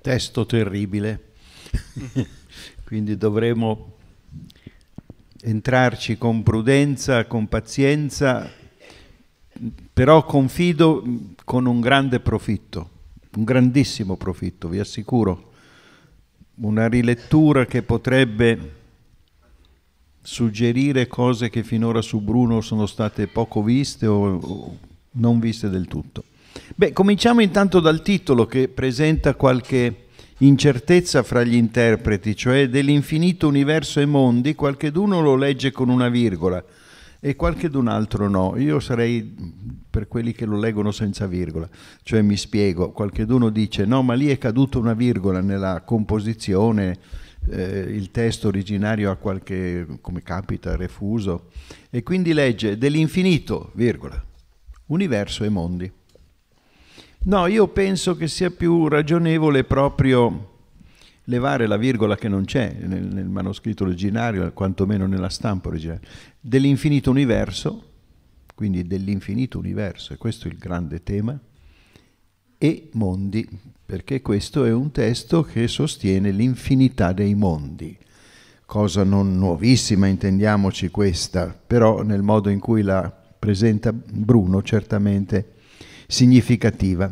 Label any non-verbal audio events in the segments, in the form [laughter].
testo terribile, [laughs] quindi dovremo entrarci con prudenza, con pazienza, però confido con un grande profitto, un grandissimo profitto, vi assicuro, una rilettura che potrebbe suggerire cose che finora su Bruno sono state poco viste o non viste del tutto. Beh, cominciamo intanto dal titolo che presenta qualche incertezza fra gli interpreti, cioè dell'infinito universo e mondi, qualche qualcheduno lo legge con una virgola e qualche qualchedun altro no. Io sarei per quelli che lo leggono senza virgola, cioè mi spiego, qualcheduno dice no, ma lì è caduta una virgola nella composizione, eh, il testo originario ha qualche, come capita, refuso, e quindi legge dell'infinito, virgola, universo e mondi. No, io penso che sia più ragionevole proprio levare la virgola che non c'è nel, nel manoscritto originario, quantomeno nella stampa originaria, dell'infinito universo, quindi dell'infinito universo, e questo è il grande tema, e mondi, perché questo è un testo che sostiene l'infinità dei mondi. Cosa non nuovissima, intendiamoci questa, però nel modo in cui la presenta Bruno certamente significativa.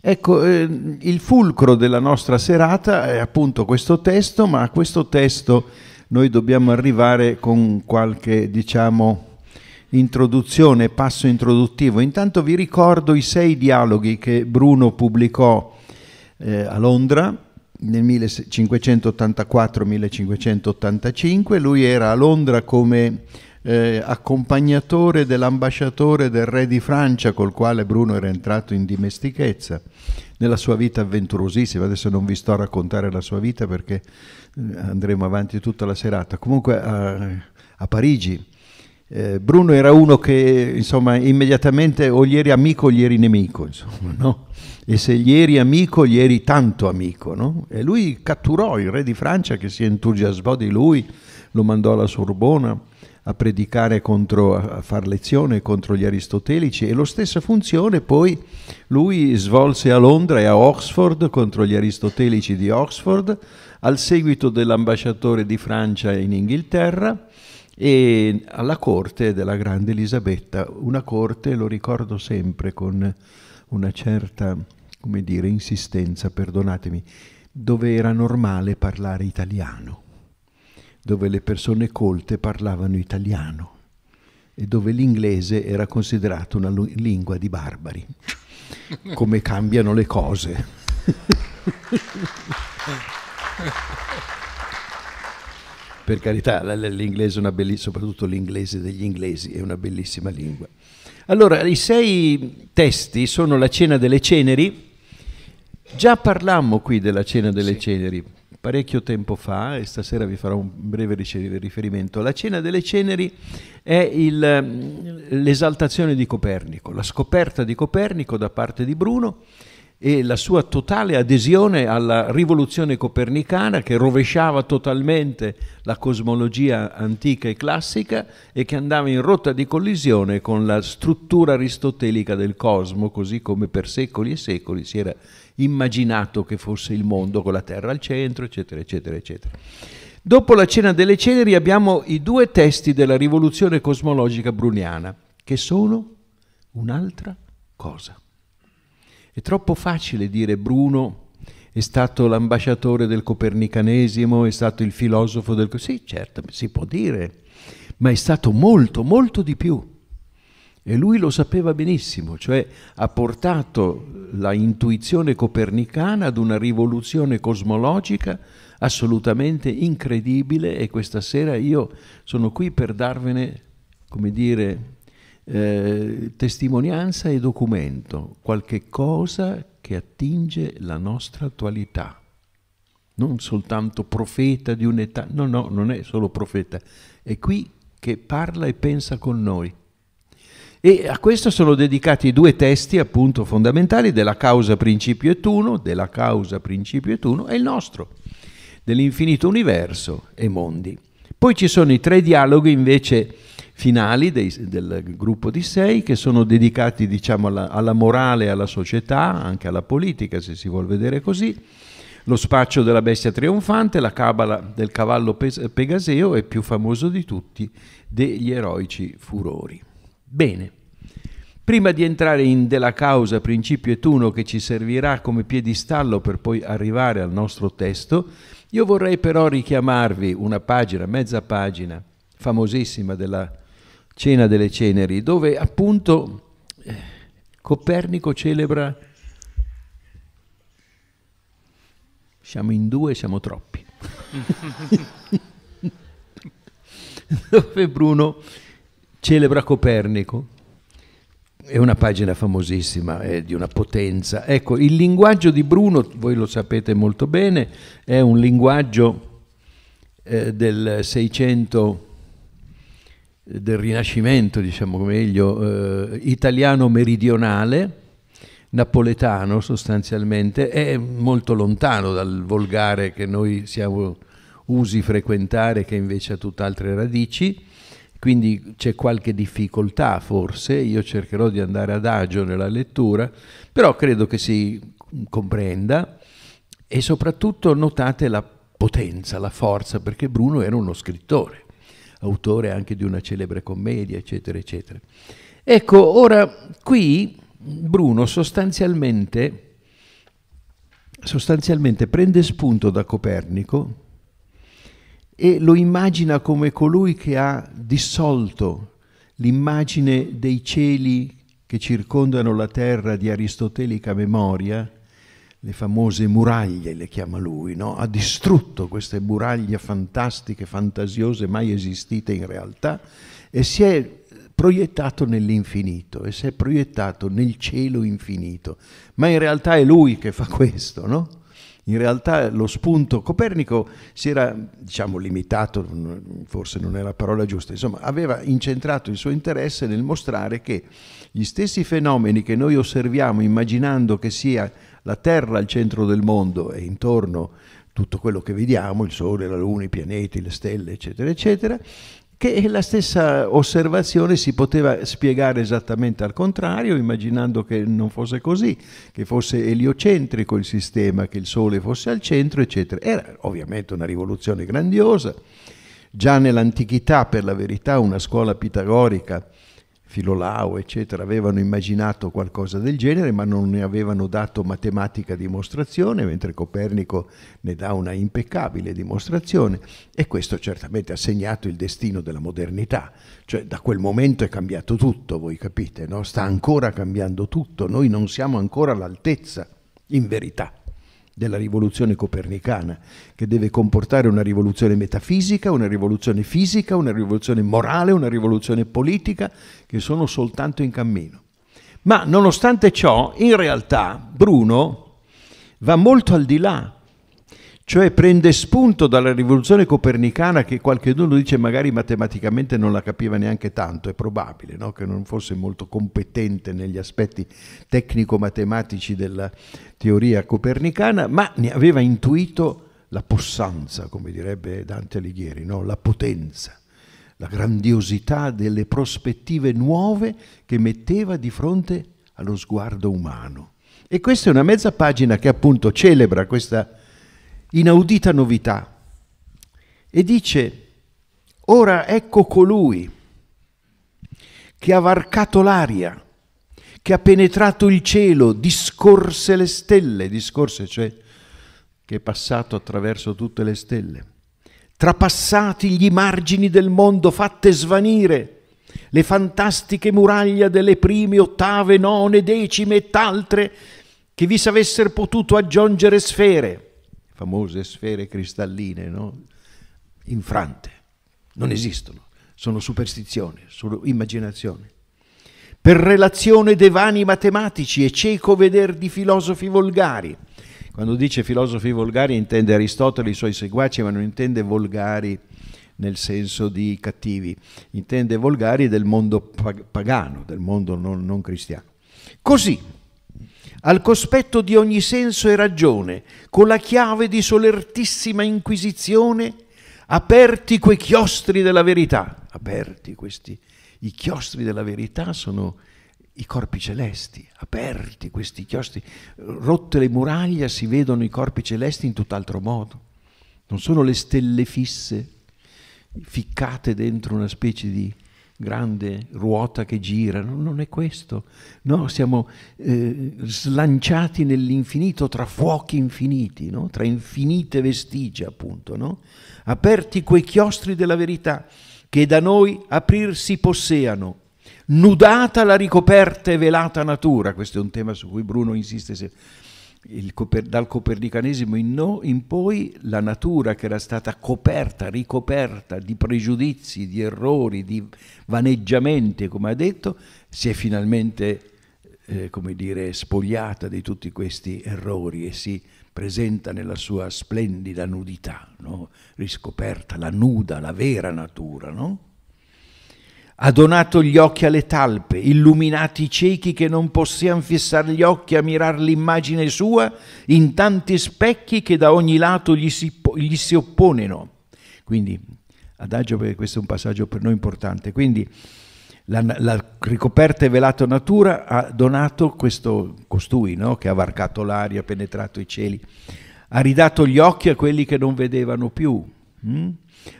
Ecco, eh, il fulcro della nostra serata è appunto questo testo, ma a questo testo noi dobbiamo arrivare con qualche, diciamo, introduzione, passo introduttivo. Intanto vi ricordo i sei dialoghi che Bruno pubblicò eh, a Londra nel 1584-1585. Lui era a Londra come eh, accompagnatore dell'ambasciatore del re di Francia col quale Bruno era entrato in dimestichezza nella sua vita avventurosissima. Adesso non vi sto a raccontare la sua vita perché eh, andremo avanti tutta la serata. Comunque a, a Parigi. Eh, Bruno era uno che insomma immediatamente o gli eri amico o gli eri nemico, insomma, no? E se gli eri amico, gli eri tanto amico, no? E lui catturò il re di Francia che si entusiasmò di lui, lo mandò alla Sorbona a predicare contro, a far lezione contro gli aristotelici e lo stessa funzione poi lui svolse a Londra e a Oxford contro gli aristotelici di Oxford al seguito dell'ambasciatore di Francia in Inghilterra e alla corte della grande Elisabetta, una corte, lo ricordo sempre con una certa, come dire, insistenza, perdonatemi, dove era normale parlare italiano dove le persone colte parlavano italiano e dove l'inglese era considerato una lingua di barbari. [laughs] Come cambiano le cose. per carità, l'inglese è una bellissima, soprattutto l'inglese degli inglesi è una bellissima lingua. Allora, i sei testi sono la cena delle ceneri. Già parlammo qui della cena delle sì. ceneri parecchio tempo fa e stasera vi farò un breve riferimento. La cena delle ceneri è ehm, l'esaltazione di Copernico, la scoperta di Copernico da parte di Bruno e la sua totale adesione alla rivoluzione copernicana che rovesciava totalmente la cosmologia antica e classica e che andava in rotta di collisione con la struttura aristotelica del cosmo, così come per secoli e secoli si era immaginato che fosse il mondo con la Terra al centro, eccetera, eccetera, eccetera. Dopo la cena delle ceneri abbiamo i due testi della rivoluzione cosmologica bruniana, che sono un'altra cosa. È troppo facile dire Bruno è stato l'ambasciatore del copernicanesimo, è stato il filosofo del... Sì, certo, si può dire, ma è stato molto, molto di più. E lui lo sapeva benissimo, cioè ha portato la intuizione copernicana ad una rivoluzione cosmologica assolutamente incredibile e questa sera io sono qui per darvene, come dire, eh, testimonianza e documento, qualche cosa che attinge la nostra attualità. Non soltanto profeta di un'età, no, no, non è solo profeta, è qui che parla e pensa con noi. E a questo sono dedicati due testi appunto fondamentali della causa principio et uno, della causa principio et uno e il nostro, dell'infinito universo e mondi. Poi ci sono i tre dialoghi invece finali dei, del gruppo di sei che sono dedicati diciamo, alla, alla morale, alla società, anche alla politica se si vuol vedere così lo spaccio della bestia trionfante, la cabala del cavallo Pegaseo e più famoso di tutti degli eroici furori. Bene, prima di entrare in della causa principio e tuno che ci servirà come piedistallo per poi arrivare al nostro testo, io vorrei però richiamarvi una pagina, mezza pagina, famosissima della Cena delle Ceneri, dove appunto eh, Copernico celebra... Siamo in due, siamo troppi. [laughs] dove Bruno celebra Copernico. È una pagina famosissima, è di una potenza. Ecco, il linguaggio di Bruno, voi lo sapete molto bene, è un linguaggio eh, del 600 del Rinascimento, diciamo meglio, eh, italiano meridionale, napoletano sostanzialmente, è molto lontano dal volgare che noi siamo usi frequentare che invece ha tutt'altre radici, quindi c'è qualche difficoltà forse, io cercherò di andare ad agio nella lettura, però credo che si comprenda e soprattutto notate la potenza, la forza, perché Bruno era uno scrittore autore anche di una celebre commedia, eccetera, eccetera. Ecco, ora qui Bruno sostanzialmente, sostanzialmente prende spunto da Copernico e lo immagina come colui che ha dissolto l'immagine dei cieli che circondano la terra di aristotelica memoria le famose muraglie, le chiama lui, no? ha distrutto queste muraglie fantastiche, fantasiose, mai esistite in realtà, e si è proiettato nell'infinito, e si è proiettato nel cielo infinito. Ma in realtà è lui che fa questo, no? In realtà lo spunto Copernico si era, diciamo, limitato, forse non è la parola giusta, insomma, aveva incentrato il suo interesse nel mostrare che gli stessi fenomeni che noi osserviamo immaginando che sia la Terra al centro del mondo e intorno tutto quello che vediamo, il Sole, la Luna, i pianeti, le stelle, eccetera, eccetera, che la stessa osservazione si poteva spiegare esattamente al contrario, immaginando che non fosse così, che fosse eliocentrico il sistema, che il Sole fosse al centro, eccetera. Era ovviamente una rivoluzione grandiosa. Già nell'antichità, per la verità, una scuola pitagorica Filolao, eccetera, avevano immaginato qualcosa del genere, ma non ne avevano dato matematica dimostrazione, mentre Copernico ne dà una impeccabile dimostrazione e questo certamente ha segnato il destino della modernità, cioè da quel momento è cambiato tutto, voi capite, no? sta ancora cambiando tutto, noi non siamo ancora all'altezza, in verità della rivoluzione copernicana, che deve comportare una rivoluzione metafisica, una rivoluzione fisica, una rivoluzione morale, una rivoluzione politica, che sono soltanto in cammino. Ma nonostante ciò, in realtà Bruno va molto al di là cioè prende spunto dalla rivoluzione copernicana che qualcuno dice magari matematicamente non la capiva neanche tanto, è probabile no? che non fosse molto competente negli aspetti tecnico-matematici della teoria copernicana, ma ne aveva intuito la possanza, come direbbe Dante Alighieri, no? la potenza, la grandiosità delle prospettive nuove che metteva di fronte allo sguardo umano. E questa è una mezza pagina che appunto celebra questa inaudita novità e dice, ora ecco colui che ha varcato l'aria, che ha penetrato il cielo, discorse le stelle, discorse cioè che è passato attraverso tutte le stelle, trapassati gli margini del mondo, fatte svanire le fantastiche muraglia delle prime ottave, none, decime e altre che vi s'avessero potuto aggiungere sfere famose sfere cristalline, no? infrante, non mm. esistono, sono superstizioni, sono immaginazione. Per relazione dei vani matematici e cieco veder di filosofi volgari. Quando dice filosofi volgari intende Aristotele e i suoi seguaci, ma non intende volgari nel senso di cattivi, intende volgari del mondo pagano, del mondo non, non cristiano. Così al cospetto di ogni senso e ragione, con la chiave di solertissima inquisizione, aperti quei chiostri della verità. Aperti questi, i chiostri della verità sono i corpi celesti, aperti questi chiostri, rotte le muraglie si vedono i corpi celesti in tutt'altro modo. Non sono le stelle fisse, ficcate dentro una specie di grande ruota che gira, no, non è questo. No, siamo eh, slanciati nell'infinito tra fuochi infiniti, no? tra infinite vestigia, appunto, no? aperti quei chiostri della verità che da noi aprirsi posseano. Nudata la ricoperta e velata natura, questo è un tema su cui Bruno insiste sempre Coper, dal copernicanesimo in, no, in, poi la natura che era stata coperta, ricoperta di pregiudizi, di errori, di vaneggiamenti, come ha detto, si è finalmente eh, come dire, spogliata di tutti questi errori e si presenta nella sua splendida nudità, no? riscoperta la nuda, la vera natura. No? ha donato gli occhi alle talpe, illuminati i ciechi che non possian fissare gli occhi a mirar l'immagine sua in tanti specchi che da ogni lato gli si, gli si opponeno. Quindi, adagio perché questo è un passaggio per noi importante, quindi la, la ricoperta e velata natura ha donato questo costui no? che ha varcato l'aria, penetrato i cieli, ha ridato gli occhi a quelli che non vedevano più, mh? Hm?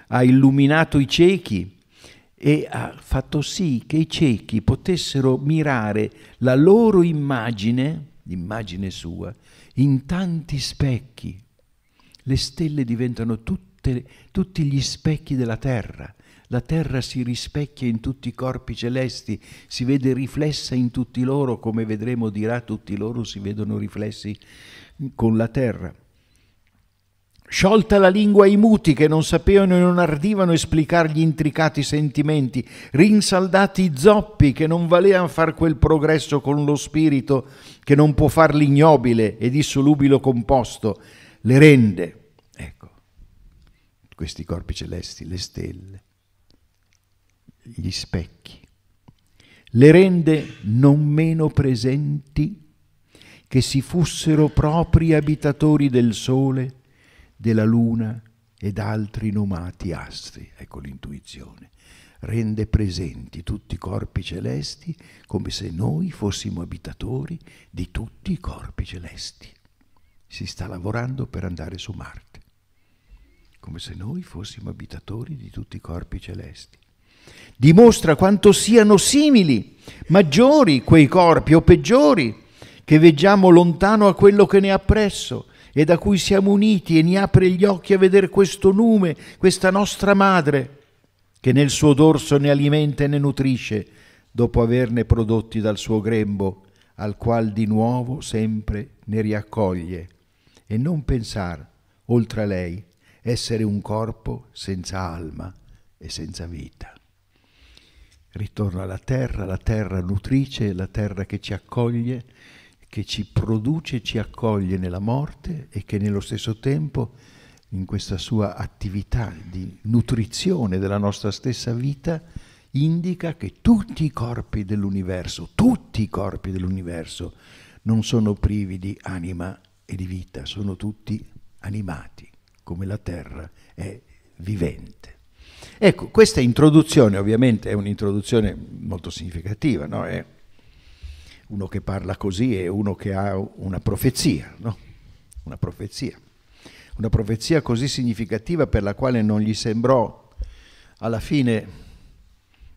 ha illuminato i ciechi, e ha fatto sì che i ciechi potessero mirare la loro immagine, l'immagine sua, in tanti specchi. Le stelle diventano tutte, tutti gli specchi della terra. La terra si rispecchia in tutti i corpi celesti, si vede riflessa in tutti loro, come vedremo dirà, tutti loro si vedono riflessi con la terra. Sciolta la lingua ai muti che non sapevano e non ardivano esplicar gli intricati sentimenti, rinsaldati i zoppi che non valean far quel progresso con lo spirito che non può far l'ignobile e dissolubile composto, le rende, ecco, questi corpi celesti, le stelle, gli specchi, le rende non meno presenti che si fossero propri abitatori del sole, della luna ed altri nomati astri. Ecco l'intuizione. Rende presenti tutti i corpi celesti come se noi fossimo abitatori di tutti i corpi celesti. Si sta lavorando per andare su Marte, come se noi fossimo abitatori di tutti i corpi celesti dimostra quanto siano simili, maggiori quei corpi o peggiori che veggiamo lontano a quello che ne ha presso, e da cui siamo uniti e ne apre gli occhi a vedere questo nume, questa nostra madre, che nel suo dorso ne alimenta e ne nutrisce, dopo averne prodotti dal suo grembo, al qual di nuovo sempre ne riaccoglie, e non pensar, oltre a lei, essere un corpo senza alma e senza vita. Ritorno alla terra, la terra nutrice, la terra che ci accoglie, che ci produce, ci accoglie nella morte e che nello stesso tempo in questa sua attività di nutrizione della nostra stessa vita indica che tutti i corpi dell'universo, tutti i corpi dell'universo non sono privi di anima e di vita, sono tutti animati, come la terra è vivente. Ecco, questa introduzione ovviamente è un'introduzione molto significativa, no? è uno che parla così è uno che ha una profezia, no? Una profezia. Una profezia così significativa per la quale non gli sembrò alla fine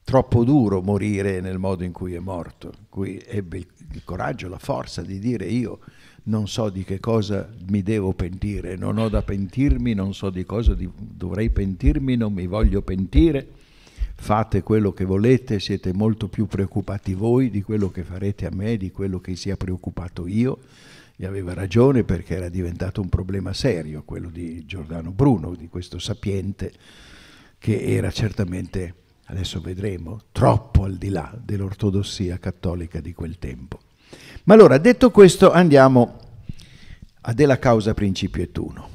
troppo duro morire nel modo in cui è morto, in cui ebbe il coraggio, la forza di dire io non so di che cosa mi devo pentire, non ho da pentirmi, non so di cosa dovrei pentirmi, non mi voglio pentire fate quello che volete, siete molto più preoccupati voi di quello che farete a me, di quello che sia preoccupato io. E aveva ragione perché era diventato un problema serio quello di Giordano Bruno, di questo sapiente che era certamente, adesso vedremo, troppo al di là dell'ortodossia cattolica di quel tempo. Ma allora, detto questo, andiamo a della causa principio et uno.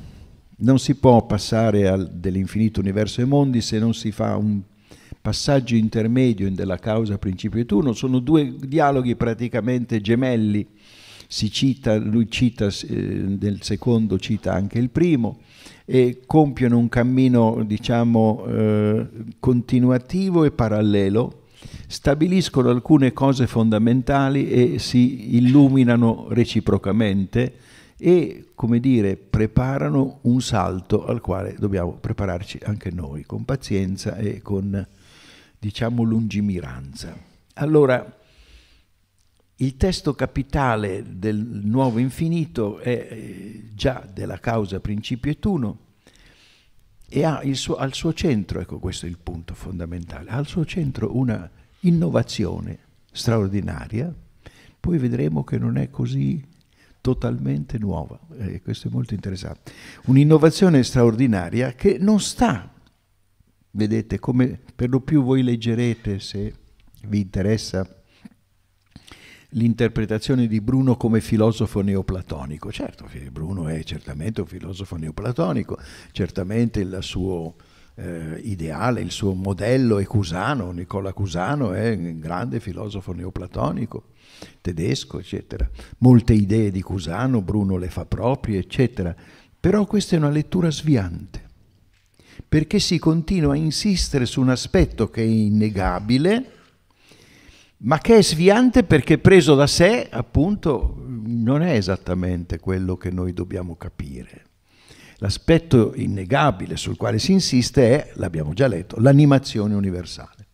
Non si può passare dell'infinito universo e mondi se non si fa un passaggio intermedio della causa principio e turno, sono due dialoghi praticamente gemelli, Si cita, lui cita eh, secondo, cita anche il primo, e compiono un cammino diciamo eh, continuativo e parallelo, stabiliscono alcune cose fondamentali e si illuminano reciprocamente e, come dire, preparano un salto al quale dobbiamo prepararci anche noi, con pazienza e con diciamo, lungimiranza. Allora, il testo capitale del nuovo infinito è eh, già della causa principio et uno e ha suo, al suo centro, ecco questo è il punto fondamentale, ha al suo centro una innovazione straordinaria, poi vedremo che non è così totalmente nuova, eh, questo è molto interessante, un'innovazione straordinaria che non sta Vedete, come per lo più voi leggerete, se vi interessa, l'interpretazione di Bruno come filosofo neoplatonico. Certo, Bruno è certamente un filosofo neoplatonico, certamente il suo eh, ideale, il suo modello è Cusano, Nicola Cusano è un grande filosofo neoplatonico, tedesco, eccetera. Molte idee di Cusano Bruno le fa proprie, eccetera. Però questa è una lettura sviante perché si continua a insistere su un aspetto che è innegabile, ma che è sviante perché preso da sé, appunto, non è esattamente quello che noi dobbiamo capire. L'aspetto innegabile sul quale si insiste è, l'abbiamo già letto, l'animazione universale.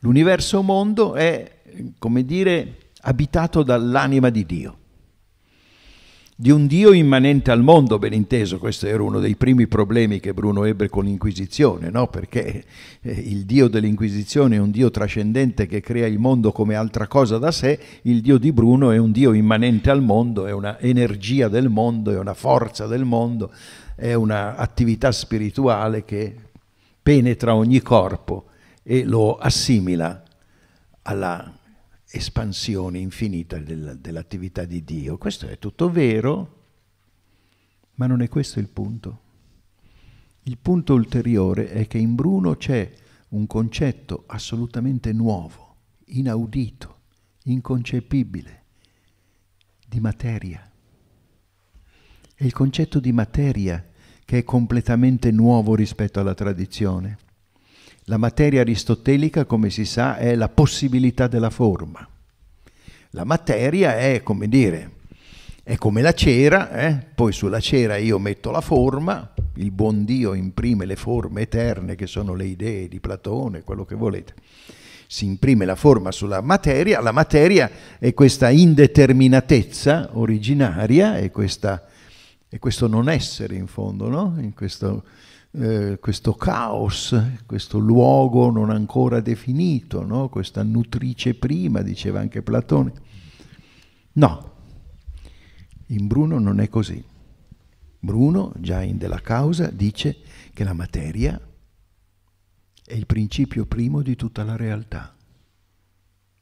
L'universo mondo è, come dire, abitato dall'anima di Dio di un Dio immanente al mondo, ben inteso, questo era uno dei primi problemi che Bruno ebbe con l'Inquisizione, no? perché eh, il Dio dell'Inquisizione è un Dio trascendente che crea il mondo come altra cosa da sé, il Dio di Bruno è un Dio immanente al mondo, è una energia del mondo, è una forza del mondo, è un'attività spirituale che penetra ogni corpo e lo assimila alla espansione infinita del, dell'attività di Dio. Questo è tutto vero, ma non è questo il punto. Il punto ulteriore è che in Bruno c'è un concetto assolutamente nuovo, inaudito, inconcepibile, di materia. È il concetto di materia che è completamente nuovo rispetto alla tradizione. La materia aristotelica, come si sa, è la possibilità della forma. La materia è, come dire, è come la cera, eh? poi sulla cera io metto la forma, il buon Dio imprime le forme eterne che sono le idee di Platone, quello che volete. Si imprime la forma sulla materia, la materia è questa indeterminatezza originaria, è, questa, è questo non essere in fondo, no? in questo eh, questo caos, questo luogo non ancora definito, no? questa nutrice prima, diceva anche Platone. No, in Bruno non è così. Bruno, già in Della Causa, dice che la materia è il principio primo di tutta la realtà,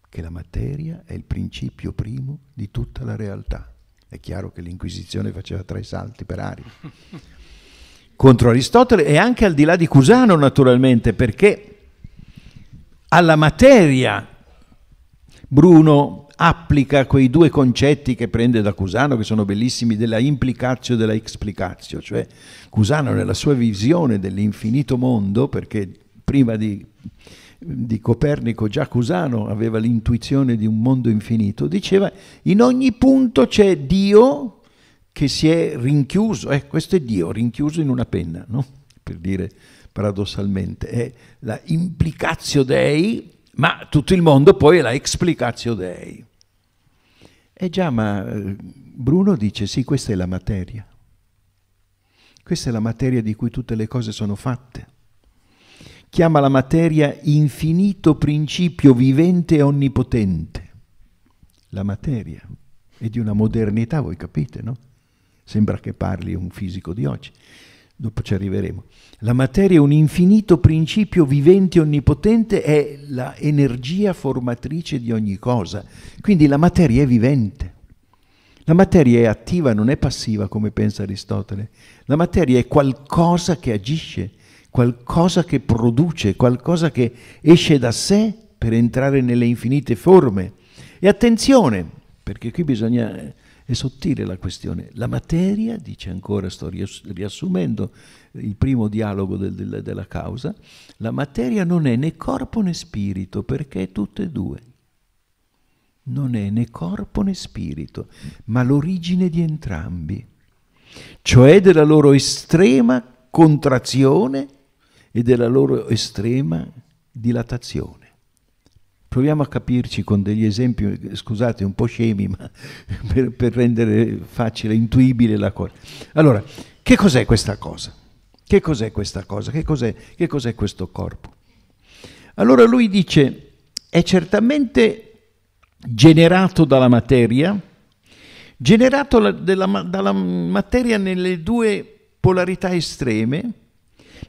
che la materia è il principio primo di tutta la realtà. È chiaro che l'Inquisizione faceva tre salti per aria. [laughs] contro Aristotele e anche al di là di Cusano naturalmente, perché alla materia Bruno applica quei due concetti che prende da Cusano, che sono bellissimi, della implicatio e della explicatio, cioè Cusano nella sua visione dell'infinito mondo, perché prima di, di Copernico già Cusano aveva l'intuizione di un mondo infinito, diceva in ogni punto c'è Dio che si è rinchiuso, eh, questo è Dio, rinchiuso in una penna, no? per dire paradossalmente, è la implicatio dei, ma tutto il mondo poi è la explicatio dei. E eh già, ma eh, Bruno dice sì, questa è la materia, questa è la materia di cui tutte le cose sono fatte. Chiama la materia infinito principio vivente e onnipotente. La materia è di una modernità, voi capite, no? Sembra che parli un fisico di oggi. Dopo ci arriveremo. La materia è un infinito principio vivente onnipotente, è l'energia formatrice di ogni cosa. Quindi la materia è vivente. La materia è attiva, non è passiva come pensa Aristotele. La materia è qualcosa che agisce, qualcosa che produce, qualcosa che esce da sé per entrare nelle infinite forme. E attenzione, perché qui bisogna è sottile la questione. La materia, dice ancora, sto riassumendo il primo dialogo del, del, della causa, la materia non è né corpo né spirito perché è tutte e due. Non è né corpo né spirito, ma l'origine di entrambi, cioè della loro estrema contrazione e della loro estrema dilatazione proviamo a capirci con degli esempi, scusate, un po' scemi, ma [laughs] per, per rendere facile, intuibile la cosa. Allora, che cos'è questa cosa? Che cos'è questa cosa? Che cos'è, che cos'è questo corpo? Allora lui dice, è certamente generato dalla materia, generato la, della, dalla materia nelle due polarità estreme,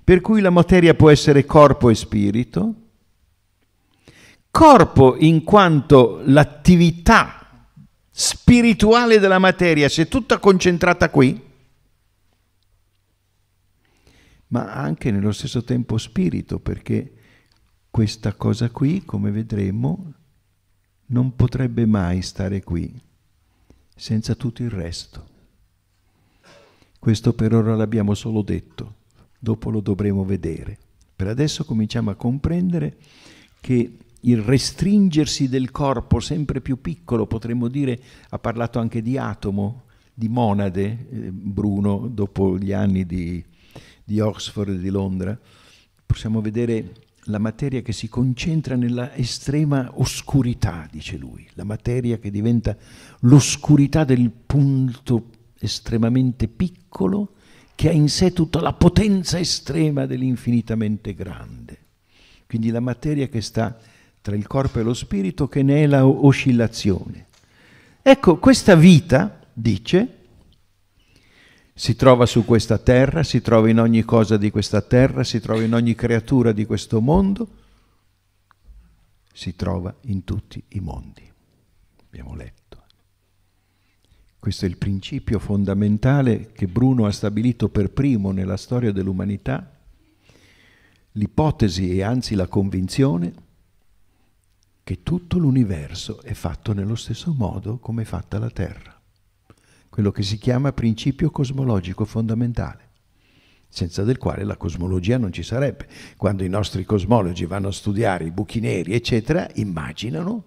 per cui la materia può essere corpo e spirito, corpo in quanto l'attività spirituale della materia, si è tutta concentrata qui, ma anche nello stesso tempo spirito, perché questa cosa qui, come vedremo, non potrebbe mai stare qui senza tutto il resto. Questo per ora l'abbiamo solo detto, dopo lo dovremo vedere. Per adesso cominciamo a comprendere che il restringersi del corpo sempre più piccolo, potremmo dire, ha parlato anche di atomo, di monade, eh, Bruno, dopo gli anni di, di Oxford e di Londra, possiamo vedere la materia che si concentra nella estrema oscurità, dice lui, la materia che diventa l'oscurità del punto estremamente piccolo che ha in sé tutta la potenza estrema dell'infinitamente grande. Quindi la materia che sta tra il corpo e lo spirito che ne è la oscillazione. Ecco, questa vita, dice, si trova su questa terra, si trova in ogni cosa di questa terra, si trova in ogni creatura di questo mondo, si trova in tutti i mondi. Abbiamo letto. Questo è il principio fondamentale che Bruno ha stabilito per primo nella storia dell'umanità, l'ipotesi e anzi la convinzione che tutto l'universo è fatto nello stesso modo come è fatta la Terra, quello che si chiama principio cosmologico fondamentale, senza del quale la cosmologia non ci sarebbe. Quando i nostri cosmologi vanno a studiare i buchi neri, eccetera, immaginano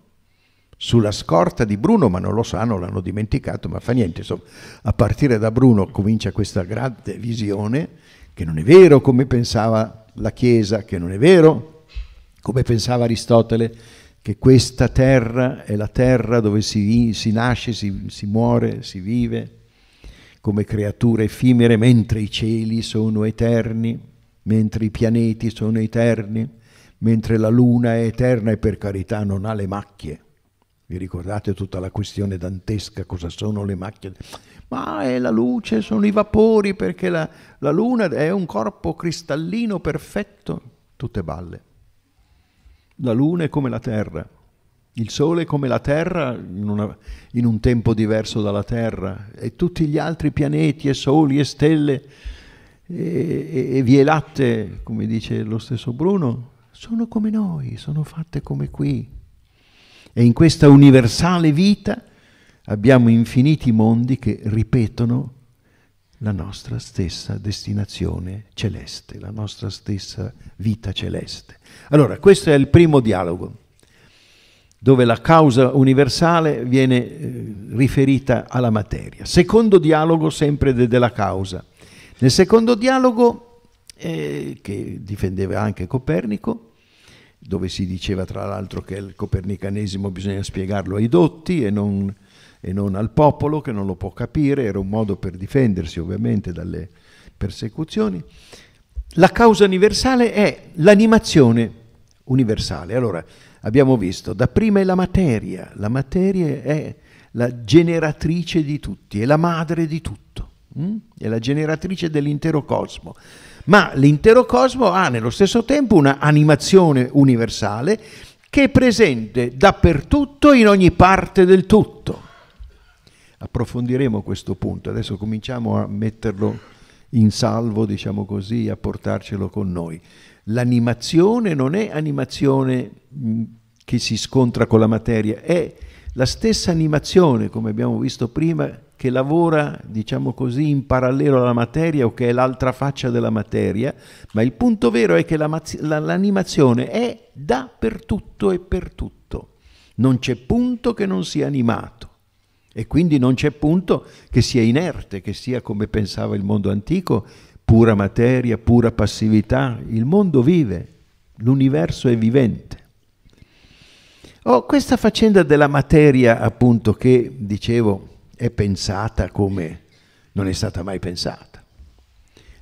sulla scorta di Bruno, ma non lo sanno, l'hanno dimenticato, ma fa niente, insomma, a partire da Bruno comincia questa grande visione che non è vero come pensava la Chiesa, che non è vero come pensava Aristotele, che questa terra è la terra dove si, si nasce, si, si muore, si vive come creature effimere, mentre i cieli sono eterni, mentre i pianeti sono eterni, mentre la luna è eterna e per carità non ha le macchie. Vi ricordate tutta la questione dantesca, cosa sono le macchie? Ma è la luce, sono i vapori, perché la, la luna è un corpo cristallino perfetto, tutte balle. La Luna è come la Terra, il Sole è come la Terra in, una, in un tempo diverso dalla Terra e tutti gli altri pianeti e soli e stelle e, e, e vie latte, come dice lo stesso Bruno, sono come noi, sono fatte come qui. E in questa universale vita abbiamo infiniti mondi che ripetono la nostra stessa destinazione celeste, la nostra stessa vita celeste. Allora, questo è il primo dialogo, dove la causa universale viene eh, riferita alla materia. Secondo dialogo sempre de della causa. Nel secondo dialogo, eh, che difendeva anche Copernico, dove si diceva tra l'altro che il copernicanesimo bisogna spiegarlo ai dotti e non, e non, al popolo che non lo può capire, era un modo per difendersi ovviamente dalle persecuzioni. La causa universale è l'animazione universale. Allora, abbiamo visto, da prima è la materia, la materia è la generatrice di tutti, è la madre di tutto, mm? è la generatrice dell'intero cosmo. Ma l'intero cosmo ha nello stesso tempo una animazione universale che è presente dappertutto, in ogni parte del tutto. Approfondiremo questo punto, adesso cominciamo a metterlo in salvo, diciamo così, a portarcelo con noi. L'animazione non è animazione mm, che si scontra con la materia, è la stessa animazione, come abbiamo visto prima, che lavora, diciamo così, in parallelo alla materia o che è l'altra faccia della materia, ma il punto vero è che l'animazione è dappertutto e per tutto. Non c'è punto che non sia animato. E quindi non c'è punto che sia inerte, che sia come pensava il mondo antico, pura materia, pura passività. Il mondo vive, l'universo è vivente. Ho oh, questa faccenda della materia, appunto, che dicevo è pensata come non è stata mai pensata.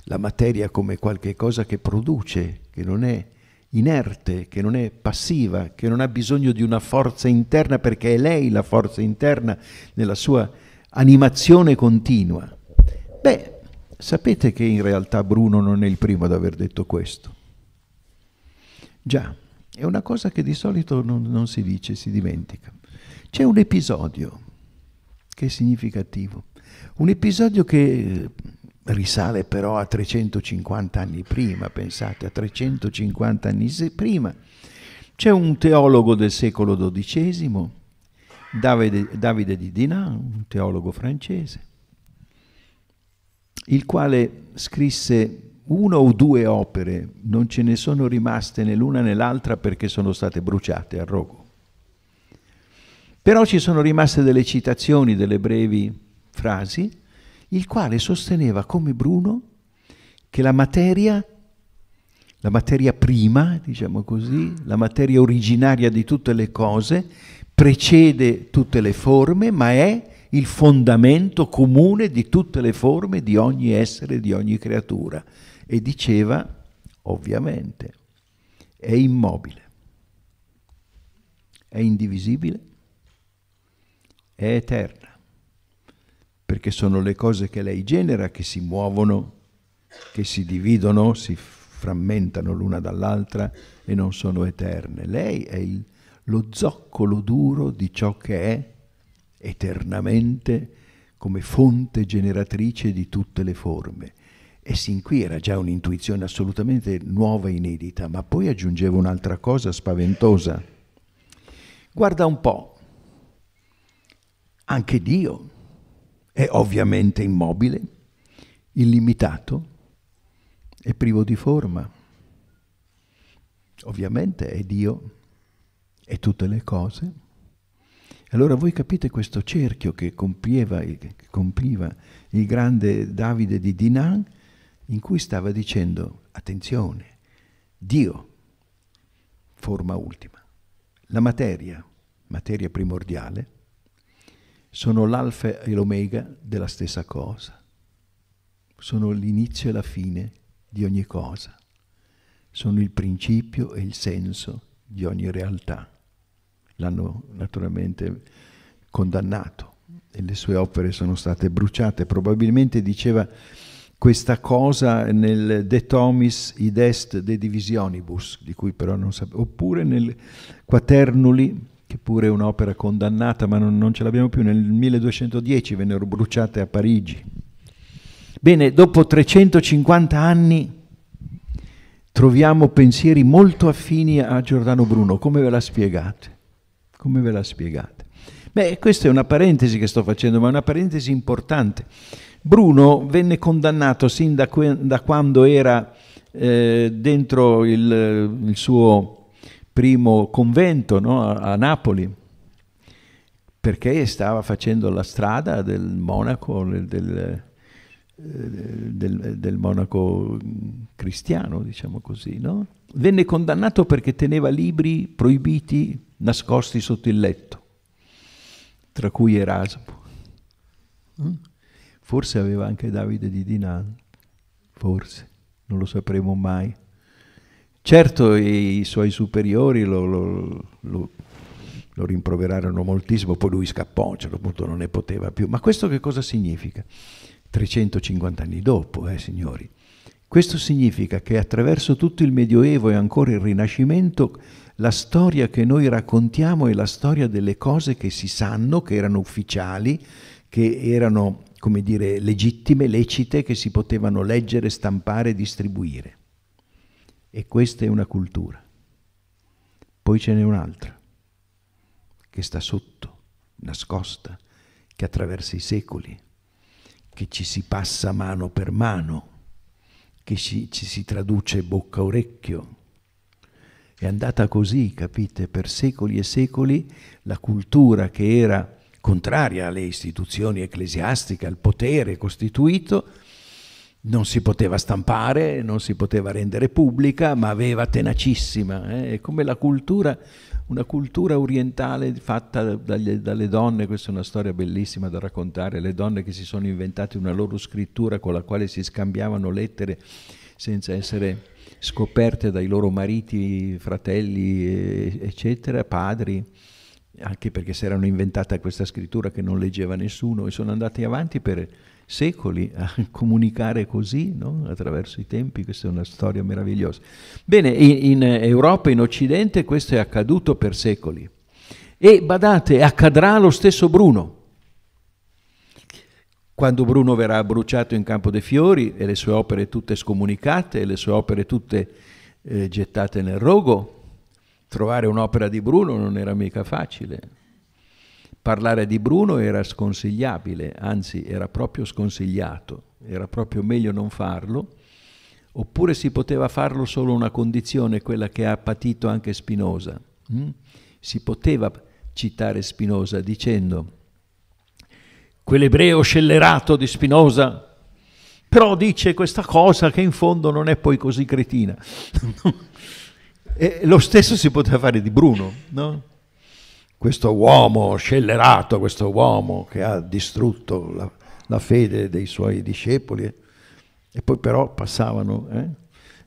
La materia come qualche cosa che produce, che non è inerte, che non è passiva, che non ha bisogno di una forza interna perché è lei la forza interna nella sua animazione continua. Beh, sapete che in realtà Bruno non è il primo ad aver detto questo. Già, è una cosa che di solito non, non si dice, si dimentica. C'è un episodio che è significativo, un episodio che risale però a 350 anni prima, pensate, a 350 anni prima. C'è un teologo del secolo XII, Davide, Davide di Dinan, un teologo francese, il quale scrisse una o due opere, non ce ne sono rimaste né l'una né l'altra perché sono state bruciate a rogo. Però ci sono rimaste delle citazioni, delle brevi frasi il quale sosteneva come Bruno che la materia, la materia prima, diciamo così, la materia originaria di tutte le cose, precede tutte le forme, ma è il fondamento comune di tutte le forme di ogni essere, di ogni creatura. E diceva, ovviamente, è immobile, è indivisibile, è eterno perché sono le cose che lei genera che si muovono, che si dividono, si frammentano l'una dall'altra e non sono eterne. Lei è il, lo zoccolo duro di ciò che è eternamente come fonte generatrice di tutte le forme. E sin qui era già un'intuizione assolutamente nuova e inedita, ma poi aggiungevo un'altra cosa spaventosa. Guarda un po', anche Dio è ovviamente immobile, illimitato è privo di forma. Ovviamente è Dio e tutte le cose. Allora voi capite questo cerchio che compieva, che compiva il grande Davide di Dinan, in cui stava dicendo, attenzione, Dio, forma ultima, la materia, materia primordiale, sono l'alfa e l'omega della stessa cosa, sono l'inizio e la fine di ogni cosa, sono il principio e il senso di ogni realtà. L'hanno naturalmente condannato e le sue opere sono state bruciate. Probabilmente diceva questa cosa nel De Thomis id est de divisionibus, di cui però non sapevo, oppure nel Quaternuli che pure è un'opera condannata, ma non, non ce l'abbiamo più, nel 1210 vennero bruciate a Parigi. Bene, dopo 350 anni troviamo pensieri molto affini a Giordano Bruno, come ve la spiegate? Come ve la spiegate? Beh, questa è una parentesi che sto facendo, ma è una parentesi importante. Bruno venne condannato sin da, que- da quando era eh, dentro il, il suo primo convento no? a, Napoli, perché stava facendo la strada del monaco, del, del, eh, del, del monaco cristiano, diciamo così. No? Venne condannato perché teneva libri proibiti nascosti sotto il letto, tra cui Erasmo. Mm? Forse aveva anche Davide di Dinan, forse, non lo sapremo mai. Certo i, suoi superiori lo, lo, lo, lo, rimproverarono moltissimo, poi lui scappò, a un certo punto non ne poteva più. Ma questo che cosa significa? 350 anni dopo, eh, signori. Questo significa che attraverso tutto il Medioevo e ancora il Rinascimento la storia che noi raccontiamo è la storia delle cose che si sanno, che erano ufficiali, che erano, come dire, legittime, lecite, che si potevano leggere, stampare e distribuire. E questa è una cultura. Poi ce n'è un'altra, che sta sotto, nascosta, che attraversa i secoli, che ci si passa mano per mano, che ci, ci si traduce bocca-orecchio. a È andata così, capite, per secoli e secoli la cultura che era contraria alle istituzioni ecclesiastiche, al potere costituito, non si poteva stampare, non si poteva rendere pubblica, ma aveva tenacissima. Eh? come la cultura, una cultura orientale fatta dalle, dalle, donne, questa è una storia bellissima da raccontare, le donne che si sono inventate una loro scrittura con la quale si scambiavano lettere senza essere scoperte dai loro mariti, fratelli, eh, eccetera, padri anche perché si erano inventata questa scrittura che non leggeva nessuno e sono andate avanti per secoli a [laughs] comunicare così, no? attraverso i tempi, questa è una storia meravigliosa. Bene, in, in Europa, in Occidente, questo è accaduto per secoli. E badate, accadrà lo stesso Bruno. Quando Bruno verrà bruciato in Campo dei Fiori e le sue opere tutte scomunicate, e le sue opere tutte eh, gettate nel rogo, trovare un'opera di Bruno non era mica facile parlare di Bruno era sconsigliabile, anzi era proprio sconsigliato, era proprio meglio non farlo, oppure si poteva farlo solo una condizione, quella che ha patito anche Spinosa. Mm? Si poteva citare Spinosa dicendo quell'ebreo scellerato di Spinosa, però dice questa cosa che in fondo non è poi così cretina. [laughs] e lo stesso si poteva fare di Bruno, no? questo uomo scellerato, questo uomo che ha distrutto la, la fede dei suoi discepoli, eh. e poi però passavano. Eh?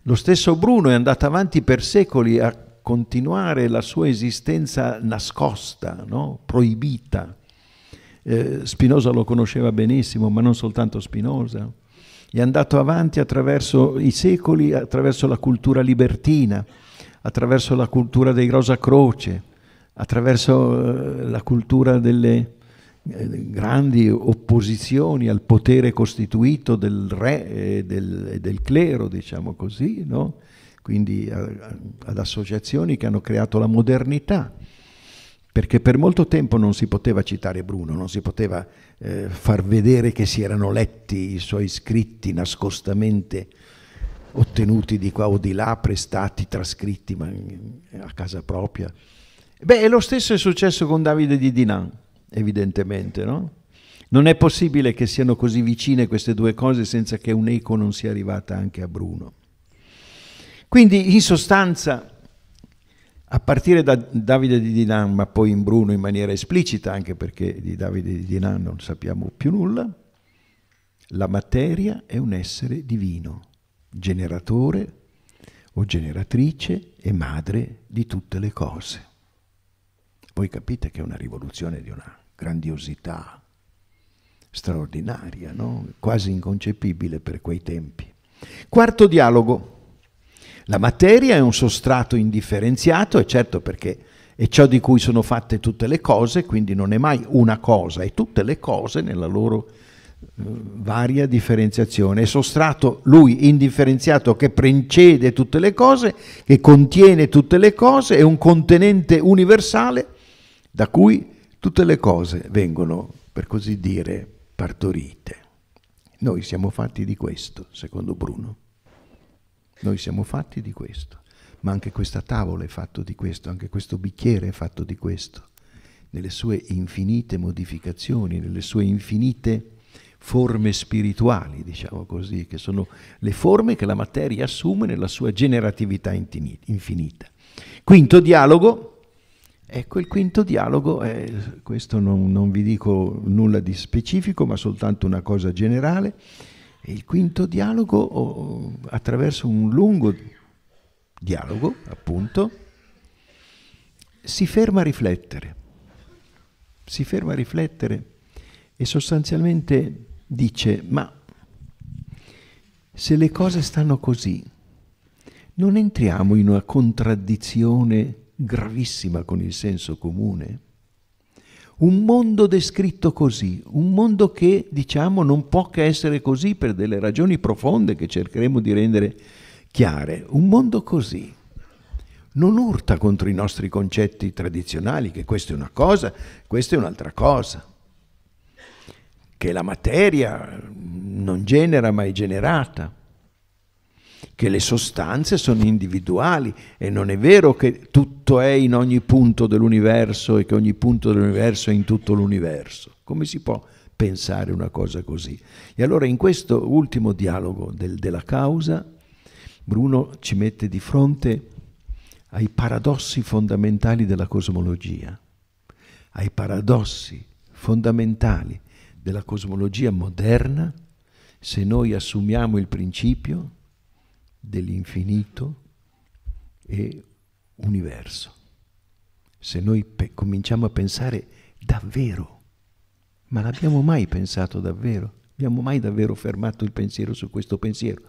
Lo stesso Bruno è andato avanti per secoli a continuare la sua esistenza nascosta, no? proibita. Eh, Spinoza lo conosceva benissimo, ma non soltanto Spinoza. È andato avanti attraverso i secoli, attraverso la cultura libertina, attraverso la cultura dei Rosa Croce, attraverso eh, la cultura eh, delle grandi opposizioni al potere costituito del re e del, e del clero, diciamo così, no? quindi a, ad associazioni che hanno creato la modernità, perché per molto tempo non si poteva citare Bruno, non si poteva eh, far vedere che si erano letti i suoi scritti nascostamente ottenuti di qua o di là, prestati, trascritti ma eh, a casa propria. Beh, e lo stesso è successo con Davide di Dinan, evidentemente, no? Non è possibile che siano così vicine queste due cose senza che un'eco non sia arrivata anche a Bruno. Quindi, in sostanza, a partire da Davide di Dinan, ma poi in Bruno in maniera esplicita, anche perché di Davide di Dinan non sappiamo più nulla, la materia è un essere divino, generatore o generatrice e madre di tutte le cose. Voi capite che è una rivoluzione di una grandiosità straordinaria, no? quasi inconcepibile per quei tempi. Quarto dialogo. La materia è un sostrato indifferenziato, e certo perché è ciò di cui sono fatte tutte le cose, quindi non è mai una cosa, è tutte le cose nella loro eh, varia differenziazione. È sostrato lui indifferenziato che precede tutte le cose, che contiene tutte le cose, è un contenente universale da cui tutte le cose vengono, per così dire, partorite. Noi siamo fatti di questo, secondo Bruno. Noi siamo fatti di questo, ma anche questa tavola è fatta di questo, anche questo bicchiere è fatto di questo, nelle sue infinite modificazioni, nelle sue infinite forme spirituali, diciamo così, che sono le forme che la materia assume nella sua generatività infinita. Quinto dialogo, Ecco, il quinto dialogo è, questo non, non, vi dico nulla di specifico, ma soltanto una cosa generale. Il quinto dialogo, attraverso un lungo dialogo, appunto, si ferma a riflettere. Si ferma a riflettere e sostanzialmente dice, ma se le cose stanno così, non entriamo in una contraddizione gravissima con il senso comune. Un mondo descritto così, un mondo che diciamo non può che essere così per delle ragioni profonde che cercheremo di rendere chiare, un mondo così non urta contro i nostri concetti tradizionali che questa è una cosa, questa è un'altra cosa, che la materia non genera ma è generata che le sostanze sono individuali e non è vero che tutto è in ogni punto dell'universo e che ogni punto dell'universo è in tutto l'universo. Come si può pensare una cosa così? E allora in questo ultimo dialogo del, della causa, Bruno ci mette di fronte ai paradossi fondamentali della cosmologia, ai paradossi fondamentali della cosmologia moderna, se noi assumiamo il principio dell'infinito e universo. Se noi pe- cominciamo a pensare davvero, ma l'abbiamo mai pensato davvero? Abbiamo mai davvero fermato il pensiero su questo pensiero?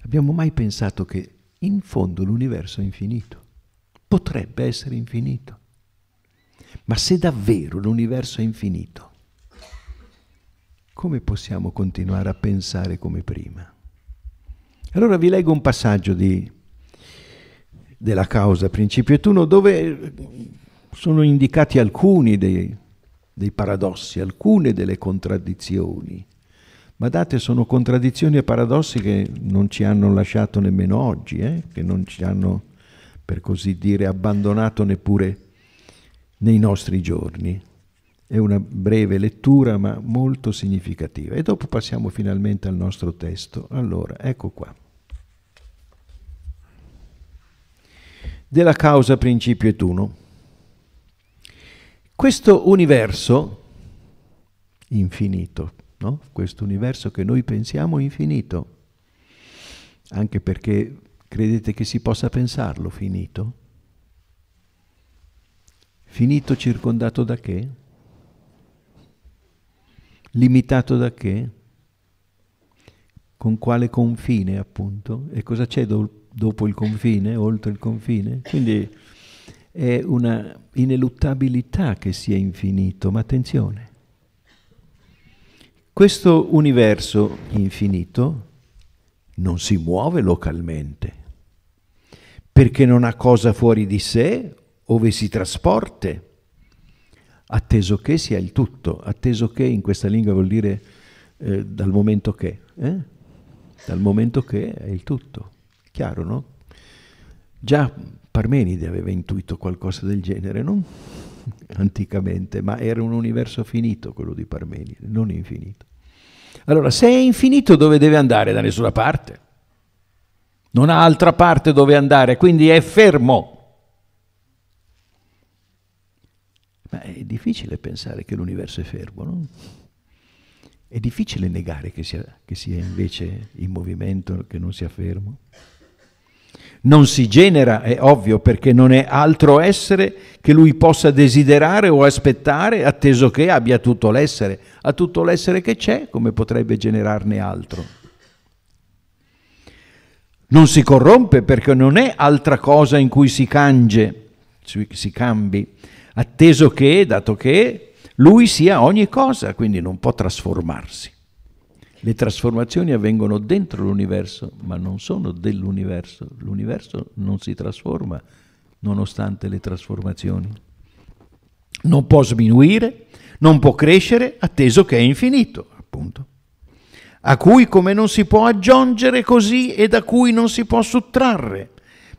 Abbiamo mai pensato che in fondo l'universo è infinito? Potrebbe essere infinito. Ma se davvero l'universo è infinito, come possiamo continuare a pensare come prima? Allora vi leggo un passaggio di, della causa principio e tuno dove sono indicati alcuni dei, dei paradossi, alcune delle contraddizioni. Ma date, sono contraddizioni e paradossi che non ci hanno lasciato nemmeno oggi, eh? che non ci hanno, per così dire, abbandonato neppure nei nostri giorni. È una breve lettura ma molto significativa. E dopo passiamo finalmente al nostro testo. Allora, ecco qua. Della causa principio et uno. Questo universo infinito, no? questo universo che noi pensiamo infinito, anche perché credete che si possa pensarlo finito? Finito circondato da che? Limitato da che? Con quale confine appunto? E cosa c'è do, dopo il confine, oltre il confine? Quindi è una ineluttabilità che sia infinito, ma attenzione. Questo universo infinito non si muove localmente, perché non ha cosa fuori di sé ove si trasporte atteso che sia il tutto, atteso che in questa lingua vuol dire eh, dal momento che, eh? dal momento che è il tutto, chiaro no? Già Parmenide aveva intuito qualcosa del genere, no? [laughs] Anticamente, ma era un universo finito quello di Parmenide, non infinito. Allora, se è infinito dove deve andare? Da nessuna parte. Non ha altra parte dove andare, quindi è fermo. Ma è difficile pensare che l'universo è fermo, no? È difficile negare che sia, che sia invece in movimento, che non sia fermo. Non si genera, è ovvio, perché non è altro essere che lui possa desiderare o aspettare, atteso che abbia tutto l'essere. Ha tutto l'essere che c'è, come potrebbe generarne altro? Non si corrompe perché non è altra cosa in cui si cange, si cambi atteso che, dato che, lui sia ogni cosa, quindi non può trasformarsi. Le trasformazioni avvengono dentro l'universo, ma non sono dell'universo. L'universo non si trasforma nonostante le trasformazioni. Non può sminuire, non può crescere, atteso che è infinito, appunto. A cui come non si può aggiungere così e da cui non si può sottrarre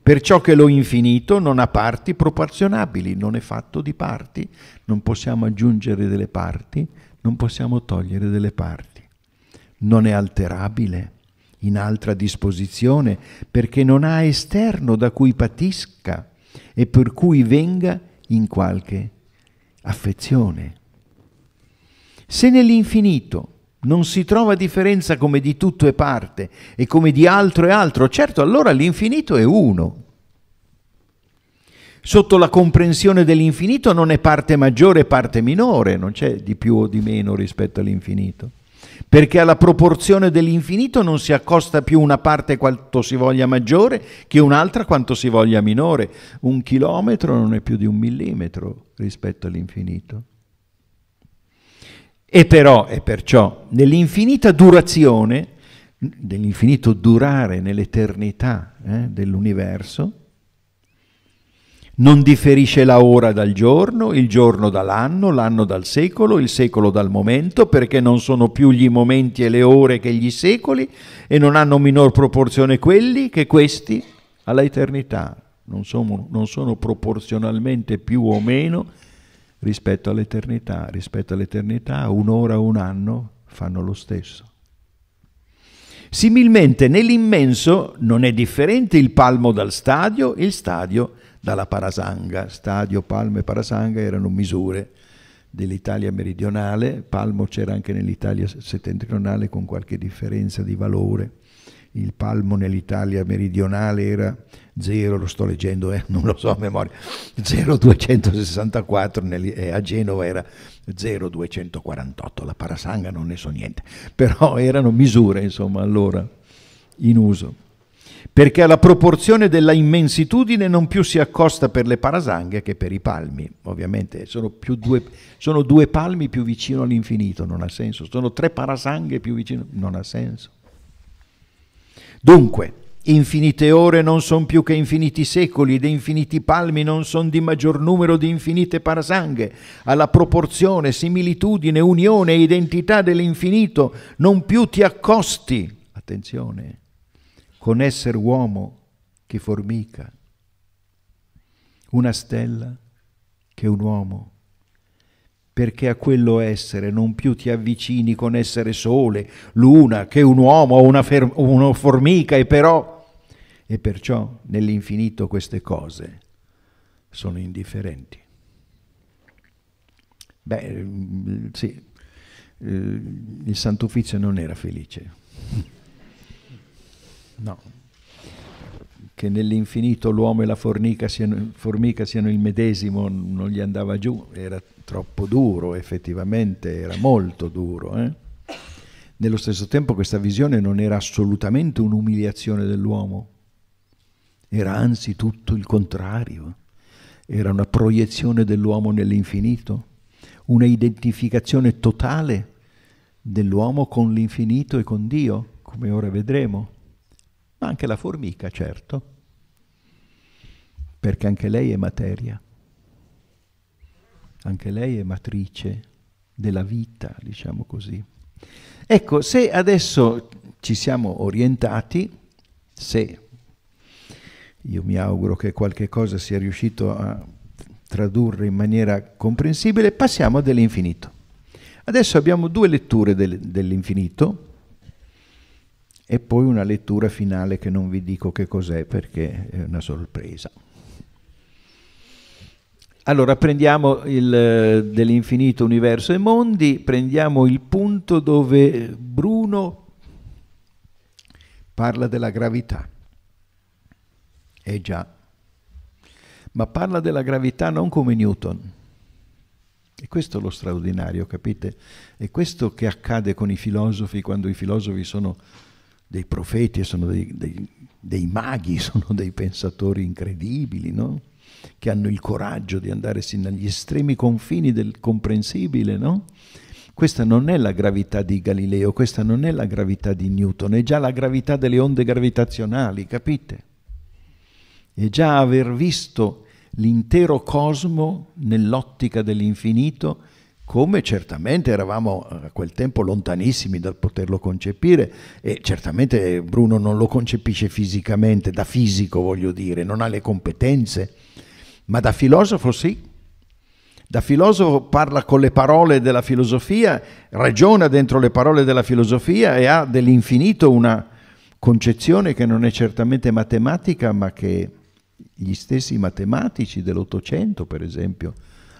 Perciò che lo infinito non ha parti proporzionabili, non è fatto di parti, non possiamo aggiungere delle parti, non possiamo togliere delle parti. Non è alterabile in altra disposizione perché non ha esterno da cui patisca e per cui venga in qualche affezione. Se nell'infinito non si trova differenza come di tutto è parte e come di altro è altro. Certo, allora l'infinito è uno. Sotto la comprensione dell'infinito non è parte maggiore e parte minore, non c'è di più o di meno rispetto all'infinito. Perché alla proporzione dell'infinito non si accosta più una parte quanto si voglia maggiore che un'altra quanto si voglia minore. Un chilometro non è più di un millimetro rispetto all'infinito. E però, e perciò, nell'infinita durazione, nell'infinito durare nell'eternità eh, dell'universo, non differisce la ora dal giorno, il giorno dall'anno, l'anno dal secolo, il secolo dal momento, perché non sono più gli momenti e le ore che gli secoli e non hanno minor proporzione quelli che questi alla eternità. Non sono, non sono proporzionalmente più o meno rispetto all'eternità, rispetto all'eternità un'ora o un anno fanno lo stesso. Similmente nell'immenso non è differente il palmo dal stadio il stadio dalla parasanga. Stadio, palmo e parasanga erano misure dell'Italia meridionale, palmo c'era anche nell'Italia settentrionale con qualche differenza di valore il palmo nell'Italia meridionale era 0, lo sto leggendo, eh, [laughs] non lo so a memoria, 0,264, eh, a Genova era 0,248, la parasanga non ne so niente, però erano misure insomma allora in uso, perché alla proporzione della immensitudine non più si accosta per le parasanghe che per i palmi, ovviamente sono, due, sono due palmi più vicino all'infinito, non ha senso, sono tre parasanghe più vicino, non ha senso Dunque, infinite ore non sono più che infiniti secoli ed infiniti palmi non sono di maggior numero di infinite parasanghe. Alla proporzione, similitudine, unione e identità dell'infinito non più ti accosti, attenzione, con essere uomo che formica, una stella che un uomo perché a quello essere non più ti avvicini con essere sole, luna, che un uomo o una, fer- una formica, e però... E perciò nell'infinito queste cose sono indifferenti. Beh, mm, sì, eh, il Sant'Uffizio non era felice. No che nell'infinito l'uomo e la formica siano, formica siano il medesimo non gli andava giù, era troppo duro effettivamente, era molto duro. Eh? Nello stesso tempo questa visione non era assolutamente un'umiliazione dell'uomo, era anzi tutto il contrario, era una proiezione dell'uomo nell'infinito, una identificazione totale dell'uomo con l'infinito e con Dio, come ora vedremo ma anche la formica, certo, perché anche lei è materia, anche lei è matrice della vita, diciamo così. Ecco, se adesso ci siamo orientati, se io mi auguro che qualche cosa sia riuscito a tradurre in maniera comprensibile, passiamo all'infinito. Adesso abbiamo due letture del, dell'infinito, e poi una lettura finale che non vi dico che cos'è perché è una sorpresa. Allora prendiamo il, eh, dell'infinito universo e mondi, prendiamo il punto dove Bruno parla della gravità. Eh già, ma parla della gravità non come Newton. E questo è lo straordinario, capite? È questo che accade con i filosofi quando i filosofi sono dei profeti, sono dei, dei, dei maghi, [laughs] sono dei pensatori incredibili, no? che hanno il coraggio di andare sino agli estremi confini del comprensibile, no? Questa non è la gravità di Galileo, questa non è la gravità di Newton, è già la gravità delle onde gravitazionali, capite? È già aver visto l'intero cosmo nell'ottica dell'infinito come certamente eravamo eh, a quel tempo lontanissimi dal poterlo concepire e certamente Bruno non lo concepisce fisicamente, da fisico voglio dire, non ha le competenze, ma da filosofo sì. Da filosofo parla con le parole della filosofia, ragiona dentro le parole della filosofia e ha dell'infinito una concezione che non è certamente matematica, ma che gli stessi matematici dell'Ottocento, per esempio,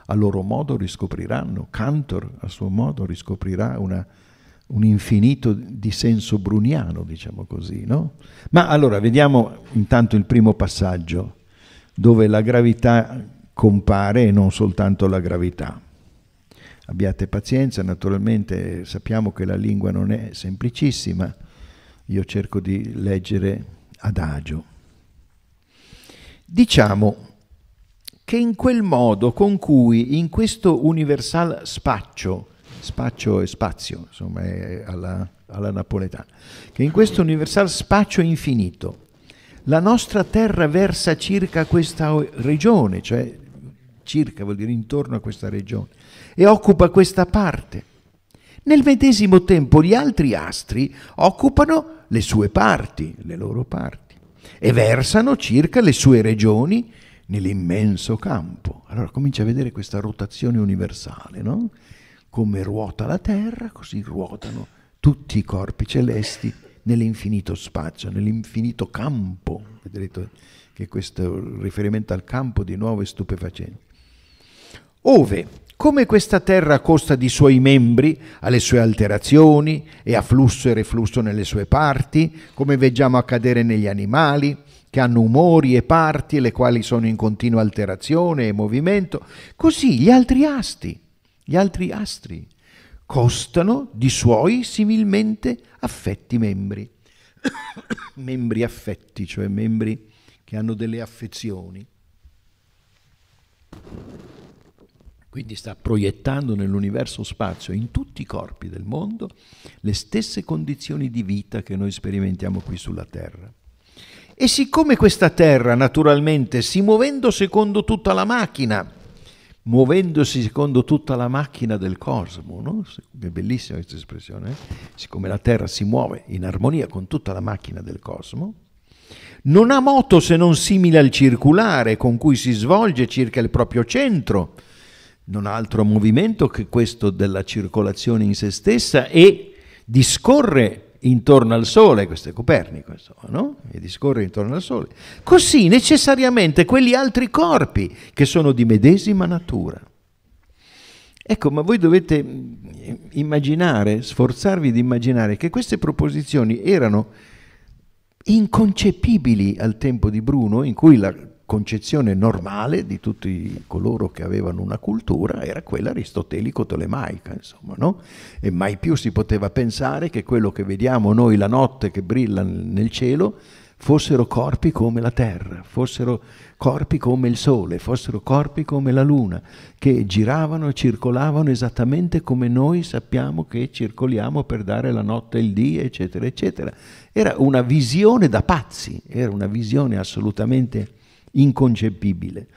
a loro modo riscopriranno, Cantor a suo modo riscoprirà una, un infinito di senso bruniano, diciamo così. No? Ma allora vediamo intanto il primo passaggio, dove la gravità compare e non soltanto la gravità. Abbiate pazienza, naturalmente sappiamo che la lingua non è semplicissima, io cerco di leggere adagio. Diciamo che in quel modo con cui in questo universal spaccio, spaccio e spazio, insomma è alla, alla napoletana, che in questo universal spaccio infinito, la nostra terra versa circa questa regione, cioè circa vuol dire intorno a questa regione, e occupa questa parte. Nel medesimo tempo gli altri astri occupano le sue parti, le loro parti, e versano circa le sue regioni nell'immenso campo. Allora comincia a vedere questa rotazione universale, no? come ruota la Terra, così ruotano tutti i corpi celesti nell'infinito spazio, nell'infinito campo. Vedrete che questo riferimento al campo di nuovo è stupefacente. Ove, come questa terra costa di suoi membri, alle sue alterazioni e a flusso e reflusso nelle sue parti, come vediamo accadere negli animali, che hanno umori e parti, le quali sono in continua alterazione e movimento, così gli altri asti, gli altri astri, costano di suoi similmente affetti membri. [coughs] membri affetti, cioè membri che hanno delle affezioni. Quindi sta proiettando nell'universo spazio, in tutti i corpi del mondo, le stesse condizioni di vita che noi sperimentiamo qui sulla Terra. E siccome questa terra naturalmente si muovendo secondo tutta la macchina, muovendosi secondo tutta la macchina del cosmo, no? è bellissima questa espressione, eh? siccome la Terra si muove in armonia con tutta la macchina del cosmo, non ha moto se non simile al circolare con cui si svolge circa il proprio centro, non ha altro movimento che questo della circolazione in se stessa e discorre intorno al Sole, questo è Copernico, insomma, no? E discorre intorno al Sole. Così necessariamente quegli altri corpi che sono di medesima natura. Ecco, ma voi dovete mm, immaginare, sforzarvi di immaginare che queste proposizioni erano inconcepibili al tempo di Bruno, in cui la concezione normale di tutti coloro che avevano una cultura era quella aristotelico-tolemaica, insomma, no? E mai più si poteva pensare che quello che vediamo noi la notte che brilla nel cielo fossero corpi come la terra, fossero corpi come il sole, fossero corpi come la luna, che giravano e circolavano esattamente come noi sappiamo che circoliamo per dare la notte e il dì, eccetera, eccetera. Era una visione da pazzi, era una visione assolutamente inconcepibile,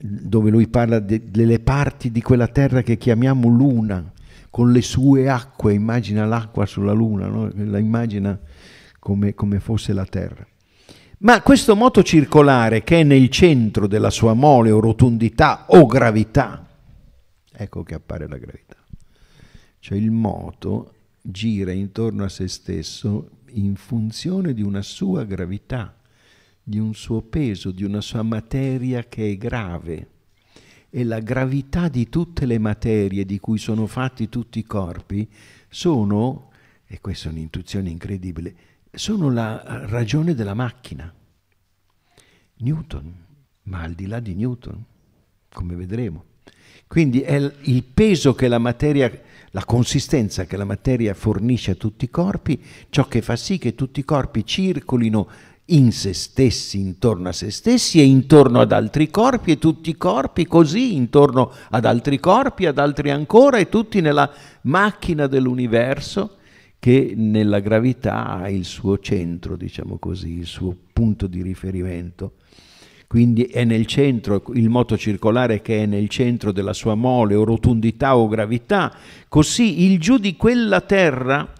dove lui parla de, delle parti di quella terra che chiamiamo luna, con le sue acque, immagina l'acqua sulla luna, no? la immagina come, come fosse la terra. Ma questo moto circolare che è nel centro della sua mole o rotondità o gravità, ecco che appare la gravità. Cioè il moto gira intorno a se stesso in funzione di una sua gravità di un suo peso, di una sua materia che è grave. E la gravità di tutte le materie di cui sono fatti tutti i corpi sono, e questa è un'intuizione incredibile, sono la ragione della macchina. Newton, ma al di là di Newton, come vedremo. Quindi è il peso che la materia, la consistenza che la materia fornisce a tutti i corpi, ciò che fa sì che tutti i corpi circolino in se stessi, intorno a se stessi e intorno ad altri corpi e tutti i corpi così, intorno ad altri corpi, ad altri ancora e tutti nella macchina dell'universo che nella gravità ha il suo centro, diciamo così, il suo punto di riferimento. Quindi è nel centro, il moto circolare che è nel centro della sua mole o rotondità o gravità, così il giù di quella terra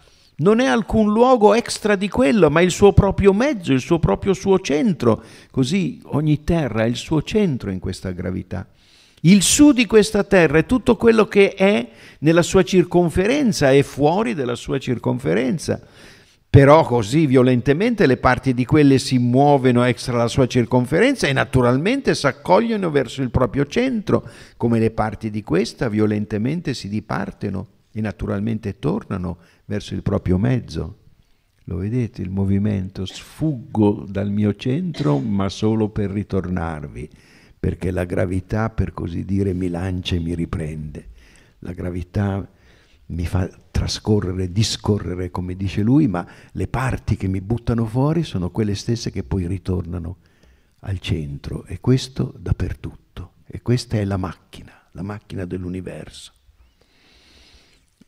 non è alcun luogo extra di quello, ma il suo proprio mezzo, il suo proprio suo centro. Così ogni terra ha il suo centro in questa gravità. Il su di questa terra è tutto quello che è nella sua circonferenza e fuori della sua circonferenza. Però così violentemente le parti di quelle si muovono extra la sua circonferenza e naturalmente s'accogliono verso il proprio centro, come le parti di questa violentemente si dipartono e naturalmente tornano verso il proprio mezzo. Lo vedete il movimento? Sfuggo dal mio centro, ma solo per ritornarvi, perché la gravità, per così dire, mi lancia e mi riprende. La gravità mi fa trascorrere, discorrere, come dice lui, ma le parti che mi buttano fuori sono quelle stesse che poi ritornano al centro e questo dappertutto. E questa è la macchina, la macchina dell'universo.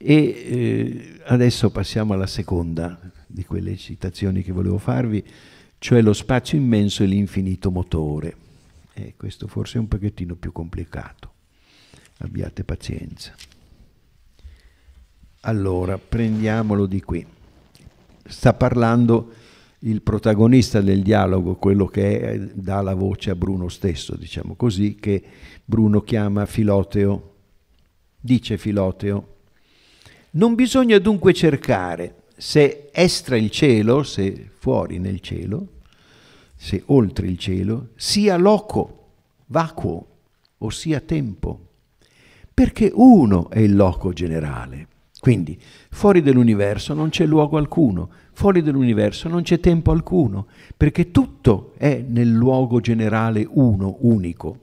E eh, adesso passiamo alla seconda di quelle citazioni che volevo farvi, cioè lo spazio immenso e l'infinito motore. Eh, questo forse è un pochettino più complicato, abbiate pazienza. Allora, prendiamolo di qui. Sta parlando il protagonista del dialogo, quello che è, eh, dà la voce a Bruno stesso, diciamo così, che Bruno chiama Filoteo, dice Filoteo, non bisogna dunque cercare se estra il cielo, se fuori nel cielo, se oltre il cielo, sia loco, vacuo, ossia tempo, perché uno è il loco generale. Quindi fuori dell'universo non c'è luogo alcuno, fuori dell'universo non c'è tempo alcuno, perché tutto è nel luogo generale uno, unico.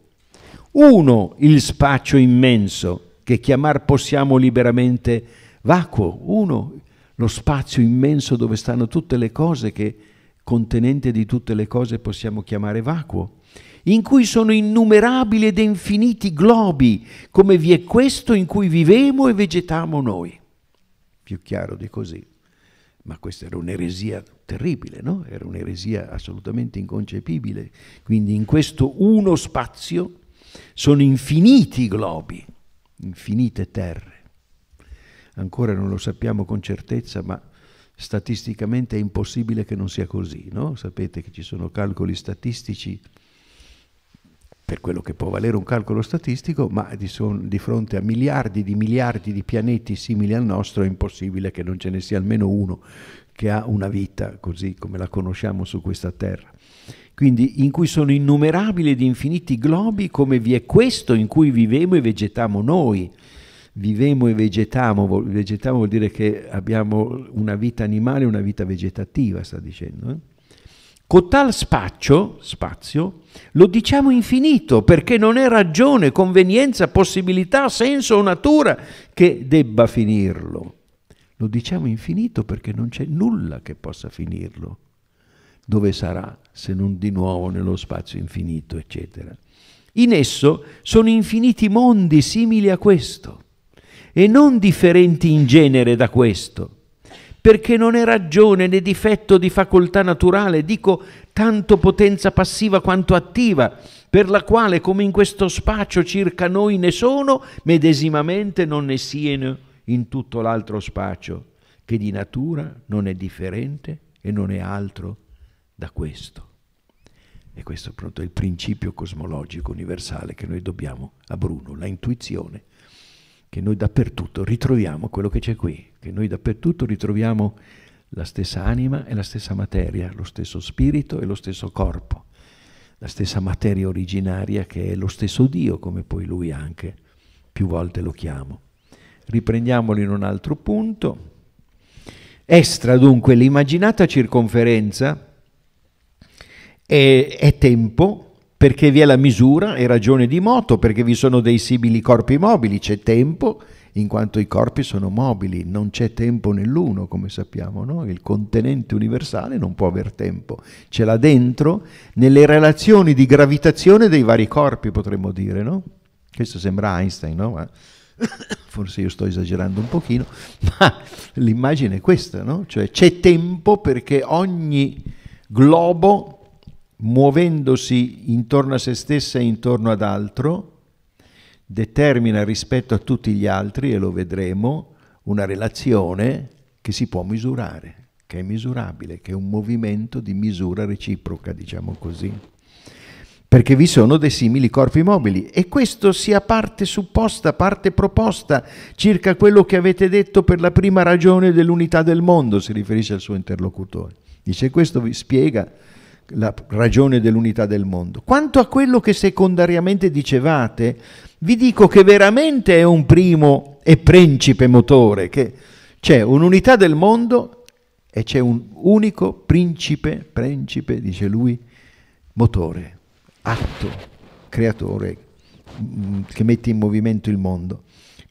Uno il spaccio immenso che chiamar possiamo liberamente vacuo, uno, lo spazio immenso dove stanno tutte le cose che contenente di tutte le cose possiamo chiamare vacuo, in cui sono innumerabili ed infiniti globi, come vi è questo in cui vivemo e vegetamo noi. Più chiaro di così. Ma questa era un'eresia terribile, no? Era un'eresia assolutamente inconcepibile. Quindi in questo uno spazio sono infiniti globi, infinite terre ancora non lo sappiamo con certezza, ma statisticamente è impossibile che non sia così, no? Sapete che ci sono calcoli statistici per quello che può valere un calcolo statistico, ma di, son, di, fronte a miliardi di miliardi di pianeti simili al nostro è impossibile che non ce ne sia almeno uno che ha una vita così come la conosciamo su questa Terra. Quindi in cui sono innumerabili ed infiniti globi come vi è questo in cui vivemo e vegetiamo noi vivemo e vegetamo, vegetamo vuol dire che abbiamo una vita animale e una vita vegetativa, sta dicendo. Eh? Cotal spaccio, spazio, lo diciamo infinito perché non è ragione, convenienza, possibilità, senso o natura che debba finirlo. Lo diciamo infinito perché non c'è nulla che possa finirlo. Dove sarà se non di nuovo nello spazio infinito, eccetera. In esso sono infiniti mondi simili a questo e non differenti in genere da questo, perché non è ragione né difetto di facoltà naturale, dico tanto potenza passiva quanto attiva, per la quale come in questo spazio circa noi ne sono, medesimamente non ne siano in tutto l'altro spazio, che di natura non è differente e non è altro da questo. E questo è il principio cosmologico universale che noi dobbiamo a Bruno, la intuizione che noi dappertutto ritroviamo quello che c'è qui, che noi dappertutto ritroviamo la stessa anima e la stessa materia, lo stesso spirito e lo stesso corpo, la stessa materia originaria che è lo stesso Dio, come poi lui anche più volte lo chiamo. Riprendiamolo in un altro punto. Estra dunque l'immaginata circonferenza è, è tempo perché vi è la misura e ragione di moto, perché vi sono dei simili corpi mobili, c'è tempo, in quanto i corpi sono mobili, non c'è tempo nell'uno, come sappiamo, no? il contenente universale non può aver tempo, ce l'ha dentro nelle relazioni di gravitazione dei vari corpi, potremmo dire, no? Questo sembra Einstein, no? Ma [coughs] forse io sto esagerando un pochino, [laughs] ma l'immagine è questa, no? Cioè c'è tempo perché ogni globo muovendosi intorno a se stessa e intorno ad altro, determina rispetto a tutti gli altri, e lo vedremo, una relazione che si può misurare, che è misurabile, che è un movimento di misura reciproca, diciamo così. Perché vi sono dei simili corpi mobili e questo sia parte supposta, parte proposta circa quello che avete detto per la prima ragione dell'unità del mondo, si riferisce al suo interlocutore. Dice questo vi spiega la ragione dell'unità del mondo. Quanto a quello che secondariamente dicevate, vi dico che veramente è un primo e principe motore, che c'è un'unità del mondo e c'è un unico principe, principe, dice lui, motore, atto, creatore, mm, che mette in movimento il mondo.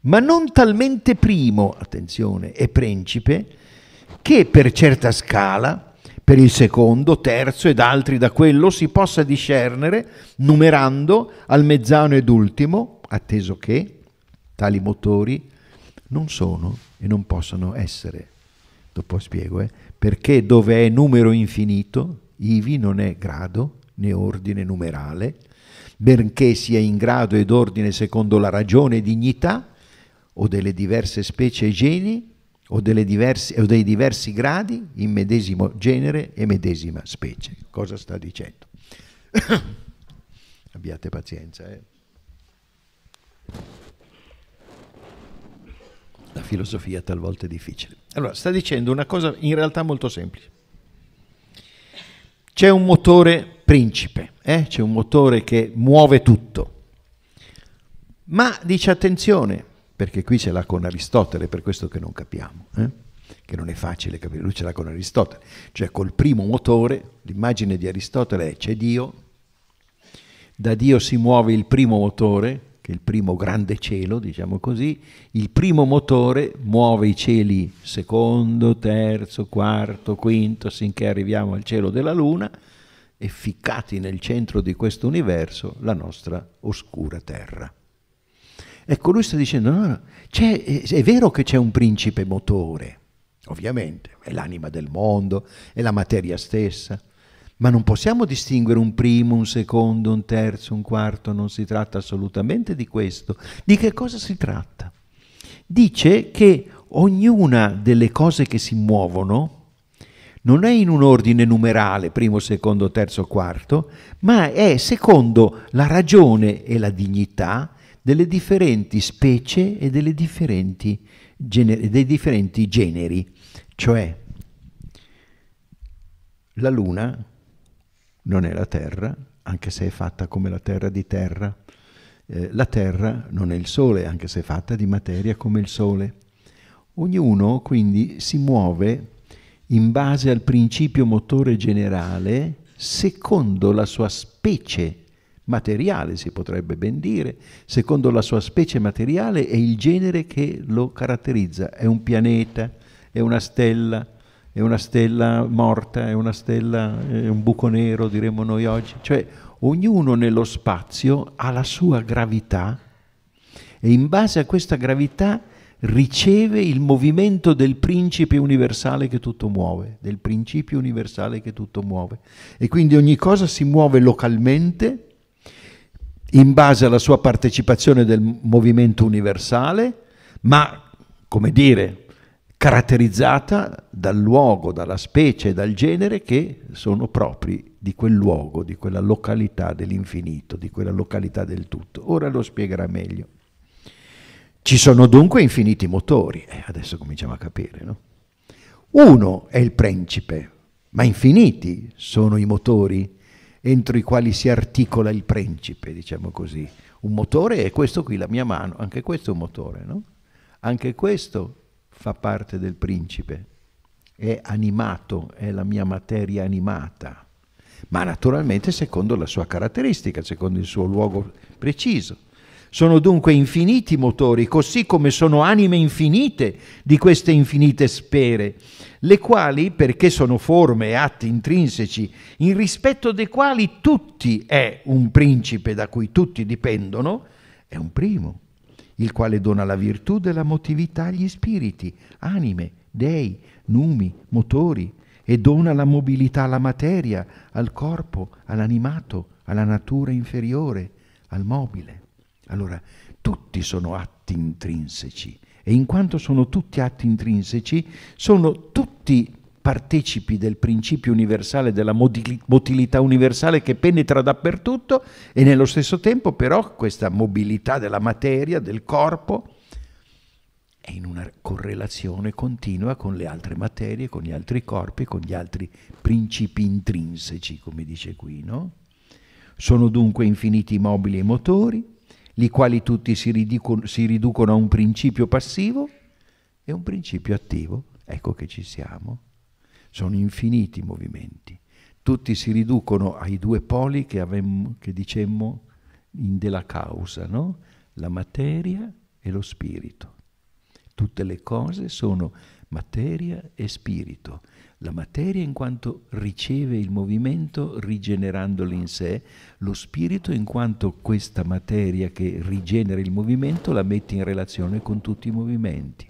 Ma non talmente primo, attenzione, e principe, che per certa scala per il secondo, terzo ed altri da quello si possa discernere numerando al mezzano ed ultimo, atteso che tali motori non sono e non possono essere. Dopo spiego, eh? perché dove è numero infinito, ivi non è grado né ordine numerale, benché sia in grado ed ordine secondo la ragione e dignità o delle diverse specie e geni, o, diversi, o dei diversi gradi in medesimo genere e medesima specie. Cosa sta dicendo? [coughs] Abbiate pazienza. Eh? La filosofia talvolta è difficile. Allora, sta dicendo una cosa in realtà molto semplice. C'è un motore principe, eh? c'è un motore che muove tutto. Ma dice attenzione, perché qui ce l'ha con Aristotele, per questo che non capiamo, eh? che non è facile capire, lui ce l'ha con Aristotele, cioè col primo motore, l'immagine di Aristotele è c'è Dio, da Dio si muove il primo motore, che è il primo grande cielo, diciamo così, il primo motore muove i cieli secondo, terzo, quarto, quinto, finché arriviamo al cielo della Luna, e ficcati nel centro di questo universo la nostra oscura Terra. Ecco, lui sta dicendo, no, no, è, è vero che c'è un principe motore, ovviamente, è l'anima del mondo, è la materia stessa, ma non possiamo distinguere un primo, un secondo, un terzo, un quarto, non si tratta assolutamente di questo. Di che cosa si tratta? Dice che ognuna delle cose che si muovono non è in un ordine numerale, primo, secondo, terzo, quarto, ma è secondo la ragione e la dignità delle differenti specie e differenti dei differenti generi, cioè la Luna non è la Terra, anche se è fatta come la Terra di Terra, eh, la Terra non è il Sole, anche se è fatta di materia come il Sole. Ognuno quindi si muove in base al principio motore generale secondo la sua specie materiale, si potrebbe ben dire, secondo la sua specie materiale e il genere che lo caratterizza. È un pianeta, è una stella, è una stella morta, è una stella, è un buco nero, diremmo noi oggi. Cioè ognuno nello spazio ha la sua gravità e in base a questa gravità riceve il movimento del principe universale che tutto muove, del principio universale che tutto muove. E quindi ogni cosa si muove localmente in base alla sua partecipazione del movimento universale, ma, come dire, caratterizzata dal luogo, dalla specie, dal genere che sono propri di quel luogo, di quella località dell'infinito, di quella località del tutto. Ora lo spiegherà meglio. Ci sono dunque infiniti motori, eh, adesso cominciamo a capire, no? Uno è il principe, ma infiniti sono i motori entro i quali si articola il principe, diciamo così. Un motore è questo qui, la mia mano, anche questo è un motore, no? Anche questo fa parte del principe, è animato, è la mia materia animata, ma naturalmente secondo la sua caratteristica, secondo il suo luogo preciso. Sono dunque infiniti motori, così come sono anime infinite di queste infinite spere, le quali, perché sono forme e atti intrinseci, in rispetto dei quali tutti è un principe da cui tutti dipendono, è un primo, il quale dona la virtù della motività agli spiriti, anime, dei, numi, motori, e dona la mobilità alla materia, al corpo, all'animato, alla natura inferiore, al mobile. Allora, tutti sono atti intrinseci e in quanto sono tutti atti intrinseci, sono tutti partecipi del principio universale, della motilità universale che penetra dappertutto e nello stesso tempo però questa mobilità della materia, del corpo, è in una correlazione continua con le altre materie, con gli altri corpi, con gli altri principi intrinseci, come dice qui, no? Sono dunque infiniti mobili e motori, li quali tutti si, ridico, si riducono a un principio passivo e un principio attivo. Ecco che ci siamo. Sono infiniti i movimenti. Tutti si riducono ai due poli che, avemmo, che dicemmo in della causa, no? la materia e lo spirito. Tutte le cose sono materia e spirito la materia in quanto riceve il movimento rigenerandolo in sé, lo spirito in quanto questa materia che rigenera il movimento la mette in relazione con tutti i movimenti,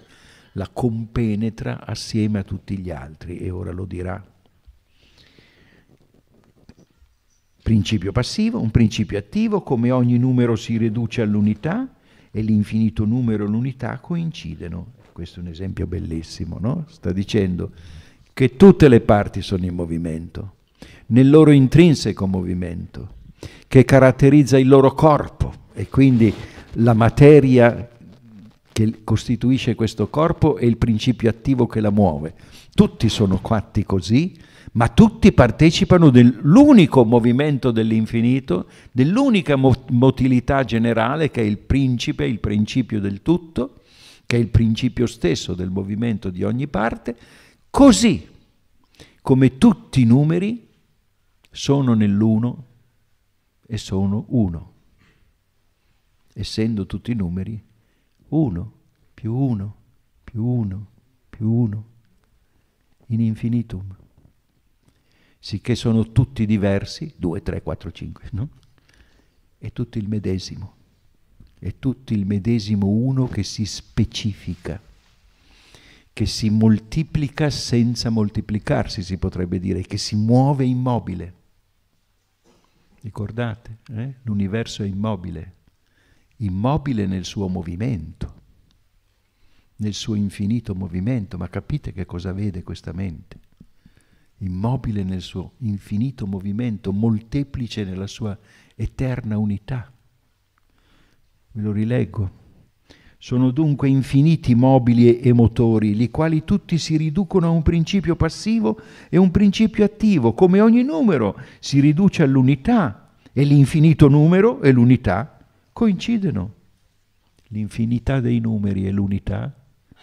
la compenetra assieme a tutti gli altri e ora lo dirà. Principio passivo, un principio attivo, come ogni numero si riduce all'unità e l'infinito numero e l'unità coincidono. Questo è un esempio bellissimo, no? Sta dicendo che tutte le parti sono in movimento, nel loro intrinseco movimento, che caratterizza il loro corpo e quindi la materia che costituisce questo corpo e il principio attivo che la muove. Tutti sono fatti così, ma tutti partecipano dell'unico movimento dell'infinito, dell'unica motilità generale che è il principe, il principio del tutto, che è il principio stesso del movimento di ogni parte, Così come tutti i numeri sono nell'uno e sono uno. Essendo tutti i numeri uno più uno più uno più uno in infinitum. Sicché sono tutti diversi, 2, 3, 4, 5, no? È tutto il medesimo. È tutto il medesimo uno che si specifica che si moltiplica senza moltiplicarsi, si potrebbe dire, che si muove immobile. Ricordate? Eh? L'universo è immobile, immobile nel suo movimento, nel suo infinito movimento, ma capite che cosa vede questa mente? Immobile nel suo infinito movimento, molteplice nella sua eterna unità. Ve lo rileggo. Sono dunque infiniti mobili e motori, li quali tutti si riducono a un principio passivo e un principio attivo, come ogni numero si riduce all'unità e l'infinito numero e l'unità coincidono. L'infinità dei numeri e l'unità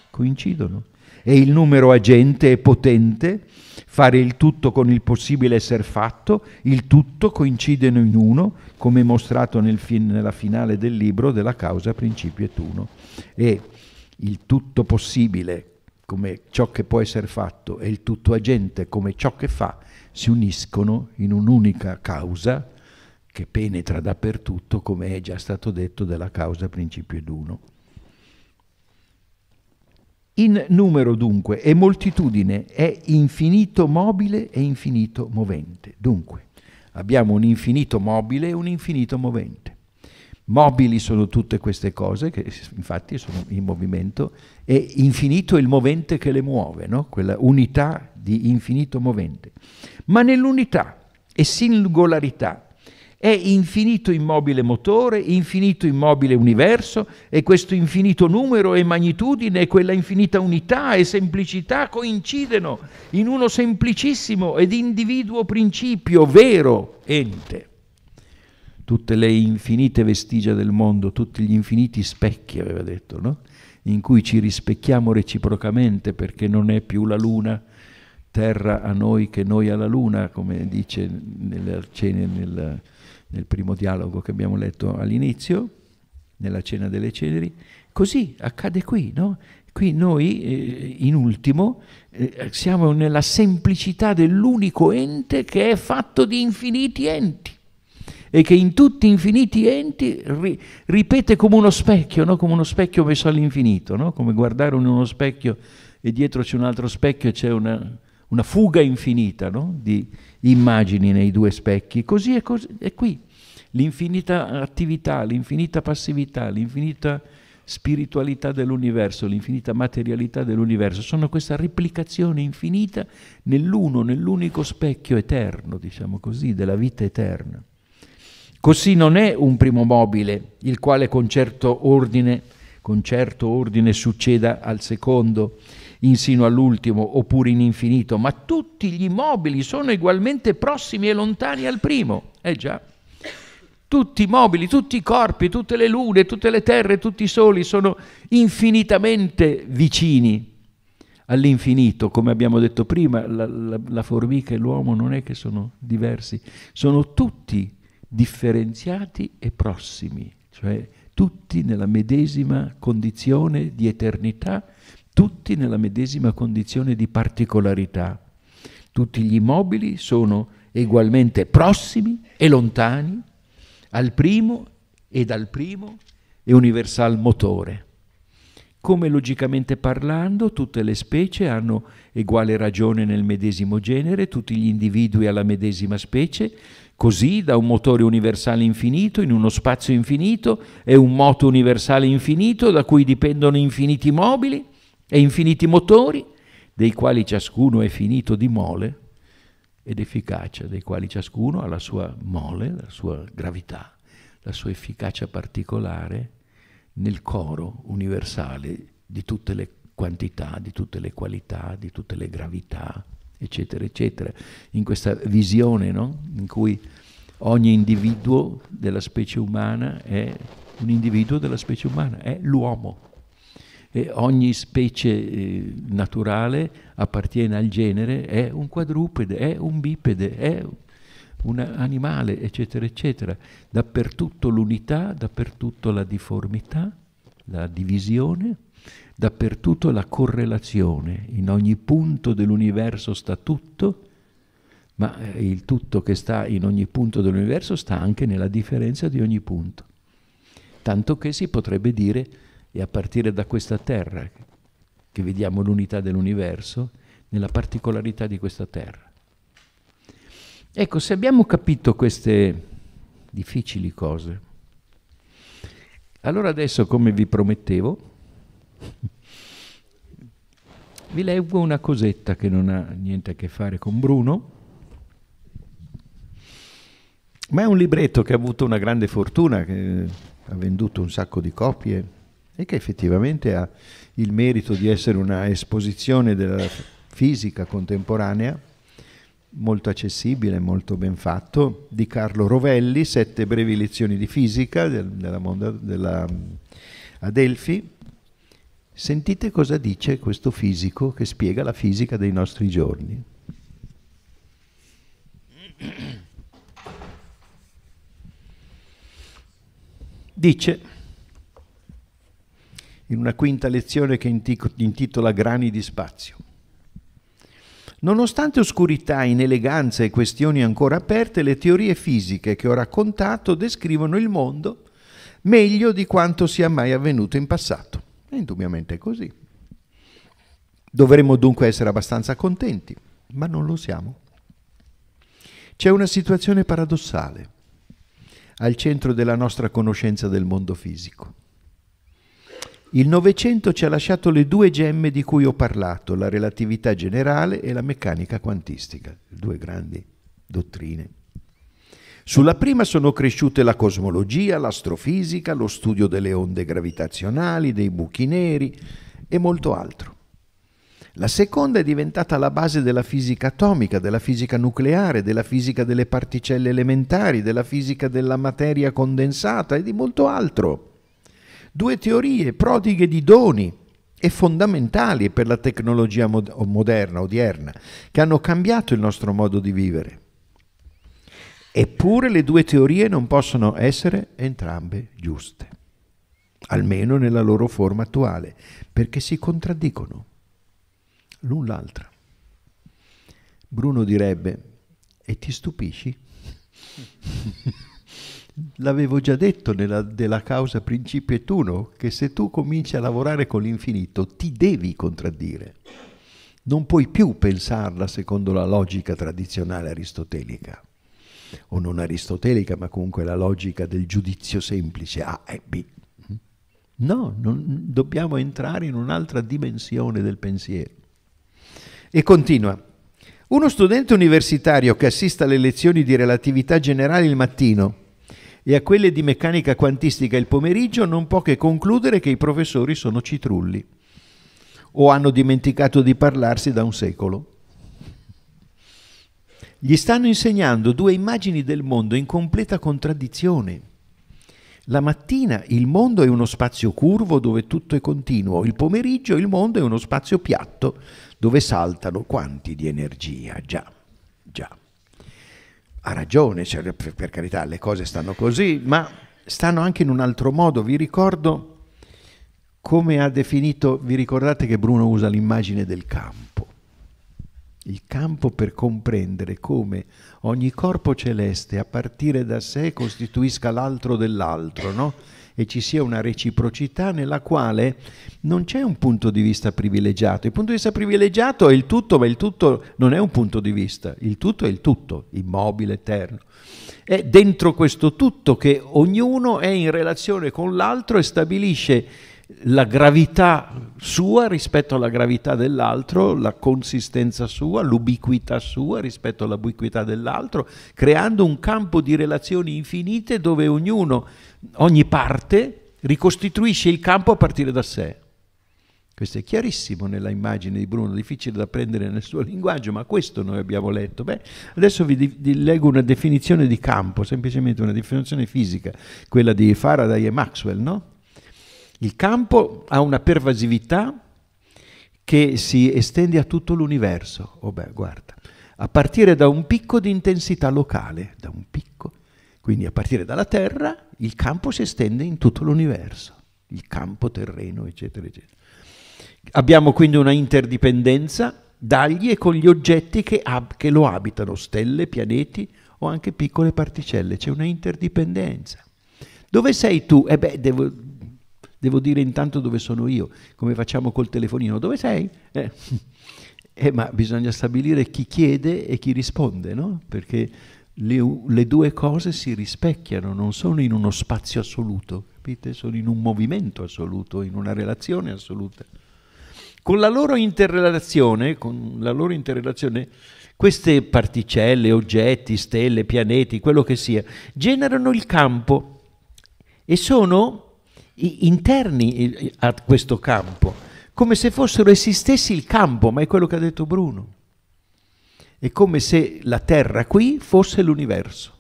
coincidono e il numero agente è potente, fare il tutto con il possibile essere fatto, il tutto coincidono in uno, come mostrato nel fin nella finale del libro della causa principio et uno. E il tutto possibile come ciò che può essere fatto e il tutto agente come ciò che fa si uniscono in un'unica causa che penetra dappertutto, come è già stato detto, della causa principio ed uno. In numero dunque e moltitudine è infinito mobile e infinito movente. Dunque, abbiamo un infinito mobile e un infinito movente. Mobili sono tutte queste cose che infatti sono in movimento e infinito è il movente che le muove, no? quella unità di infinito movente. Ma nell'unità e singolarità è infinito immobile motore, infinito immobile universo e questo infinito numero e magnitudine e quella infinita unità e semplicità coincidono in uno semplicissimo ed individuo principio vero ente. Tutte le infinite vestigia del mondo, tutti gli infiniti specchi, aveva detto, no? in cui ci rispecchiamo reciprocamente perché non è più la luna terra a noi che noi alla luna, come dice nella cena, nella nel primo dialogo che abbiamo letto all'inizio, nella cena delle ceneri, così accade qui, no? Qui noi, eh, in ultimo, eh, siamo nella semplicità dell'unico ente che è fatto di infiniti enti e che in tutti infiniti enti ri ripete come uno specchio, no? come uno specchio messo all'infinito, no? come guardare in uno specchio e dietro c'è un altro specchio e c'è una, una, fuga infinita no? di, immagini nei due specchi, così è, così, è qui. L'infinita attività, l'infinita passività, l'infinita spiritualità dell'universo, l'infinita materialità dell'universo, sono questa replicazione infinita nell'uno, nell'unico specchio eterno, diciamo così, della vita eterna. Così non è un primo mobile, il quale con certo ordine, con certo ordine succeda al secondo, insino all'ultimo oppure in infinito, ma tutti gli immobili sono ugualmente prossimi e lontani al primo. Eh già, tutti i mobili, tutti i corpi, tutte le lune, tutte le terre, tutti i soli sono infinitamente vicini all'infinito, come abbiamo detto prima, la, la, la formica e l'uomo non è che sono diversi, sono tutti differenziati e prossimi, cioè tutti nella medesima condizione di eternità, tutti nella medesima condizione di particolarità. Tutti gli immobili sono ugualmente prossimi e lontani al primo e dal primo e universal motore. Come logicamente parlando, tutte le specie hanno uguale ragione nel medesimo genere, tutti gli individui alla medesima specie, così da un motore universale infinito in uno spazio infinito è un moto universale infinito da cui dipendono infiniti mobili e infiniti motori, dei quali ciascuno è finito di mole ed efficacia, dei quali ciascuno ha la sua mole, la sua gravità, la sua efficacia particolare nel coro universale di tutte le quantità, di tutte le qualità, di tutte le gravità, eccetera, eccetera, in questa visione no? in cui ogni individuo della specie umana è un individuo della specie umana, è l'uomo ogni specie eh, naturale appartiene al genere, è un quadrupede, è un bipede, è un animale, eccetera, eccetera. Dappertutto l'unità, dappertutto la difformità, la divisione, dappertutto la correlazione. In ogni punto dell'universo sta tutto, ma eh, il tutto che sta in ogni punto dell'universo sta anche nella differenza di ogni punto. Tanto che si potrebbe dire e a partire da questa terra che vediamo l'unità dell'universo, nella particolarità di questa terra. Ecco, se abbiamo capito queste difficili cose, allora adesso, come vi promettevo, vi leggo una cosetta che non ha niente a che fare con Bruno, ma è un libretto che ha avuto una grande fortuna, che ha venduto un sacco di copie e che effettivamente ha il merito di essere una esposizione della fisica contemporanea molto accessibile, molto ben fatto, di Carlo Rovelli, sette brevi lezioni di fisica del, della, della, Adelphi. Sentite cosa dice questo fisico che spiega la fisica dei nostri giorni. Dice in una quinta lezione che intitola Grani di spazio. Nonostante oscurità, ineleganza e questioni ancora aperte, le teorie fisiche che ho raccontato descrivono il mondo meglio di quanto sia mai avvenuto in passato. E indubbiamente è così. Dovremmo dunque essere abbastanza contenti, ma non lo siamo. C'è una situazione paradossale al centro della nostra conoscenza del mondo fisico. Il Novecento ci ha lasciato le due gemme di cui ho parlato, la relatività generale e la meccanica quantistica, due grandi dottrine. Sulla prima sono cresciute la cosmologia, l'astrofisica, lo studio delle onde gravitazionali, dei buchi neri e molto altro. La seconda è diventata la base della fisica atomica, della fisica nucleare, della fisica delle particelle elementari, della fisica della materia condensata e di molto altro. Due teorie prodighe di doni e fondamentali per la tecnologia moderna, odierna, che hanno cambiato il nostro modo di vivere. Eppure le due teorie non possono essere entrambe giuste, almeno nella loro forma attuale, perché si contraddicono l'un l'altra. Bruno direbbe, e ti stupisci? [laughs] L'avevo già detto nella, della causa principio et uno, che se tu cominci a lavorare con l'infinito ti devi contraddire. Non puoi più pensarla secondo la logica tradizionale aristotelica, o non aristotelica, ma comunque la logica del giudizio semplice A e B. No, non, dobbiamo entrare in un'altra dimensione del pensiero. E continua. Uno studente universitario che assista alle lezioni di relatività generale il mattino e a quelle di meccanica quantistica il pomeriggio non può che concludere che i professori sono citrulli o hanno dimenticato di parlarsi da un secolo. Gli stanno insegnando due immagini del mondo in completa contraddizione. La mattina il mondo è uno spazio curvo dove tutto è continuo, il pomeriggio il mondo è uno spazio piatto dove saltano quanti di energia già ha ragione, cioè, per, per carità, le cose stanno così, ma stanno anche in un altro modo. Vi ricordo come ha definito, vi ricordate che Bruno usa l'immagine del campo, il campo per comprendere come ogni corpo celeste a partire da sé costituisca l'altro dell'altro, no? e ci sia una reciprocità nella quale non c'è un punto di vista privilegiato. Il punto di vista privilegiato è il tutto, ma il tutto non è un punto di vista, il tutto è il tutto, immobile, eterno. È dentro questo tutto che ognuno è in relazione con l'altro e stabilisce la gravità sua rispetto alla gravità dell'altro, la consistenza sua, l'ubiquità sua rispetto all'ubiquità dell'altro, creando un campo di relazioni infinite dove ognuno, ogni parte, ricostituisce il campo a partire da sé. Questo è chiarissimo nella immagine di Bruno, difficile da prendere nel suo linguaggio, ma questo noi abbiamo letto. Beh, adesso vi, di, leggo una definizione di campo, semplicemente una definizione fisica, quella di Faraday e Maxwell, no? Il campo ha una pervasività che si estende a tutto l'universo. Oh beh, guarda, a partire da un picco di intensità locale, da un picco. Quindi a partire dalla Terra il campo si estende in tutto l'universo, il campo terreno, eccetera, eccetera. Abbiamo quindi una interdipendenza dagli e con gli oggetti che, che lo abitano, stelle, pianeti o anche piccole particelle, c'è una interdipendenza. Dove sei tu? Eh beh, devo, devo dire intanto dove sono io, come facciamo col telefonino, dove sei? Eh. Eh, ma bisogna stabilire chi chiede e chi risponde, no? perché le, le, due cose si rispecchiano, non sono in uno spazio assoluto, capite? sono in un movimento assoluto, in una relazione assoluta. Con la loro interrelazione, con la loro interrelazione queste particelle, oggetti, stelle, pianeti, quello che sia, generano il campo e sono interni a questo campo, come se fossero essi stessi il campo, ma è quello che ha detto Bruno. È come se la Terra qui fosse l'universo,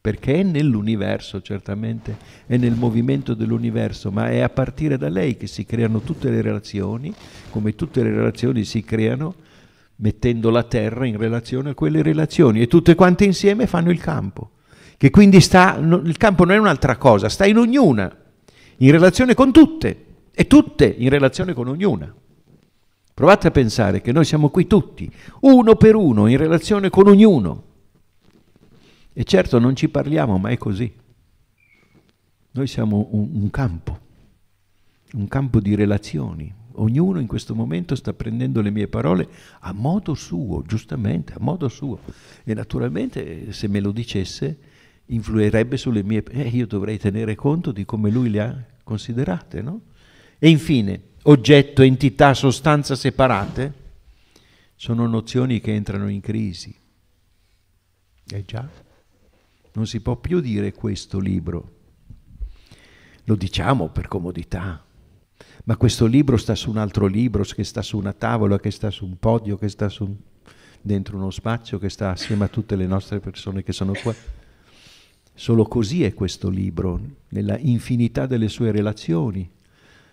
perché è nell'universo certamente, è nel movimento dell'universo, ma è a partire da lei che si creano tutte le relazioni, come tutte le relazioni si creano mettendo la Terra in relazione a quelle relazioni e tutte quante insieme fanno il campo, che quindi sta, il campo non è un'altra cosa, sta in ognuna in relazione con tutte e tutte in relazione con ognuna. Provate a pensare che noi siamo qui tutti, uno per uno, in relazione con ognuno. E certo non ci parliamo, ma è così. Noi siamo un, un campo, un campo di relazioni. Ognuno in questo momento sta prendendo le mie parole a modo suo, giustamente, a modo suo. E naturalmente se me lo dicesse influirebbe sulle mie... Eh, io dovrei tenere conto di come lui le ha considerate, no? E infine, oggetto, entità, sostanza separate sono nozioni che entrano in crisi. Eh già, non si può più dire questo libro. Lo diciamo per comodità, ma questo libro sta su un altro libro, che sta su una tavola, che sta su un podio, che sta su un... dentro uno spazio, che sta assieme a tutte le nostre persone che sono qua. Solo così è questo libro, nella infinità delle sue relazioni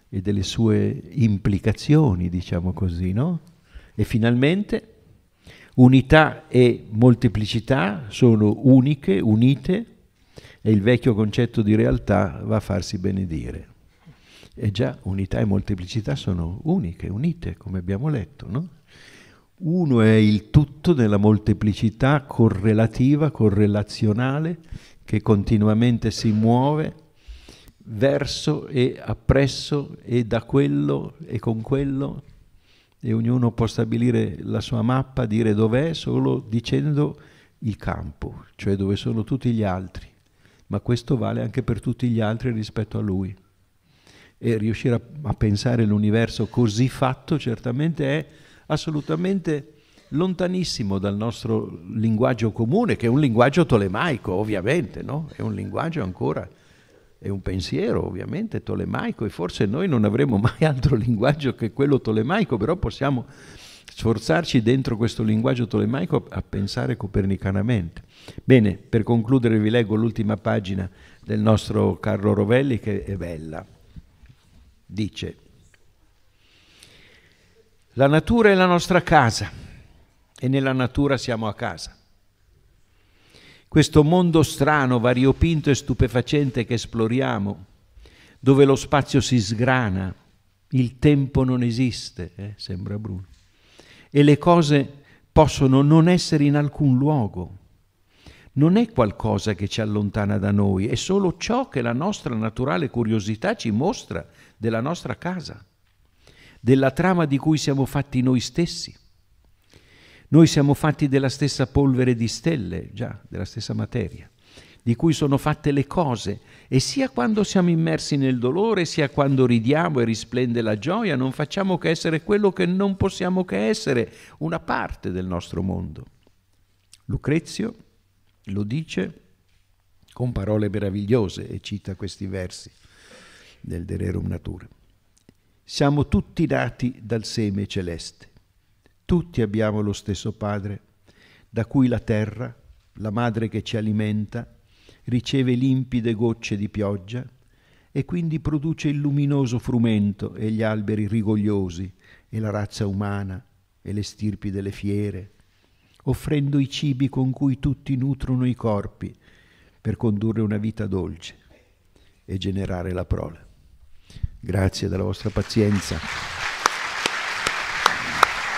e delle sue implicazioni, diciamo così, no? E finalmente unità e molteplicità sono uniche, unite, e il vecchio concetto di realtà va a farsi benedire. E già unità e molteplicità sono uniche, unite, come abbiamo letto, no? Uno è il tutto nella molteplicità correlativa, correlazionale, che continuamente si muove verso e appresso e da quello e con quello e ognuno può stabilire la sua mappa, dire dov'è solo dicendo il campo, cioè dove sono tutti gli altri, ma questo vale anche per tutti gli altri rispetto a lui. E riuscire a, a pensare l'universo così fatto certamente è assolutamente lontanissimo dal nostro linguaggio comune, che è un linguaggio tolemaico, ovviamente, no? È un linguaggio ancora, è un pensiero ovviamente tolemaico e forse noi non avremo mai [laughs] altro linguaggio che quello tolemaico, però possiamo sforzarci dentro questo linguaggio tolemaico a pensare copernicanamente. Bene, per concludere vi leggo l'ultima pagina del nostro Carlo Rovelli che è bella. Dice, la natura è la nostra casa e nella natura siamo a casa. Questo mondo strano, variopinto e stupefacente che esploriamo, dove lo spazio si sgrana, il tempo non esiste, eh, sembra Bruno, e le cose possono non essere in alcun luogo. Non è qualcosa che ci allontana da noi, è solo ciò che la nostra naturale curiosità ci mostra della nostra casa, della trama di cui siamo fatti noi stessi. Noi siamo fatti della stessa polvere di stelle, già, della stessa materia, di cui sono fatte le cose, e sia quando siamo immersi nel dolore, sia quando ridiamo e risplende la gioia, non facciamo che essere quello che non possiamo che essere, una parte del nostro mondo. Lucrezio lo dice con parole meravigliose e cita questi versi del De Rerum Natura. Siamo tutti nati dal seme celeste tutti abbiamo lo stesso Padre, da cui la terra, la madre che ci alimenta, riceve limpide gocce di pioggia e quindi produce il luminoso frumento e gli alberi rigogliosi e la razza umana e le stirpi delle fiere, offrendo i cibi con cui tutti nutrono i corpi per condurre una vita dolce e generare la prole. Grazie della vostra pazienza.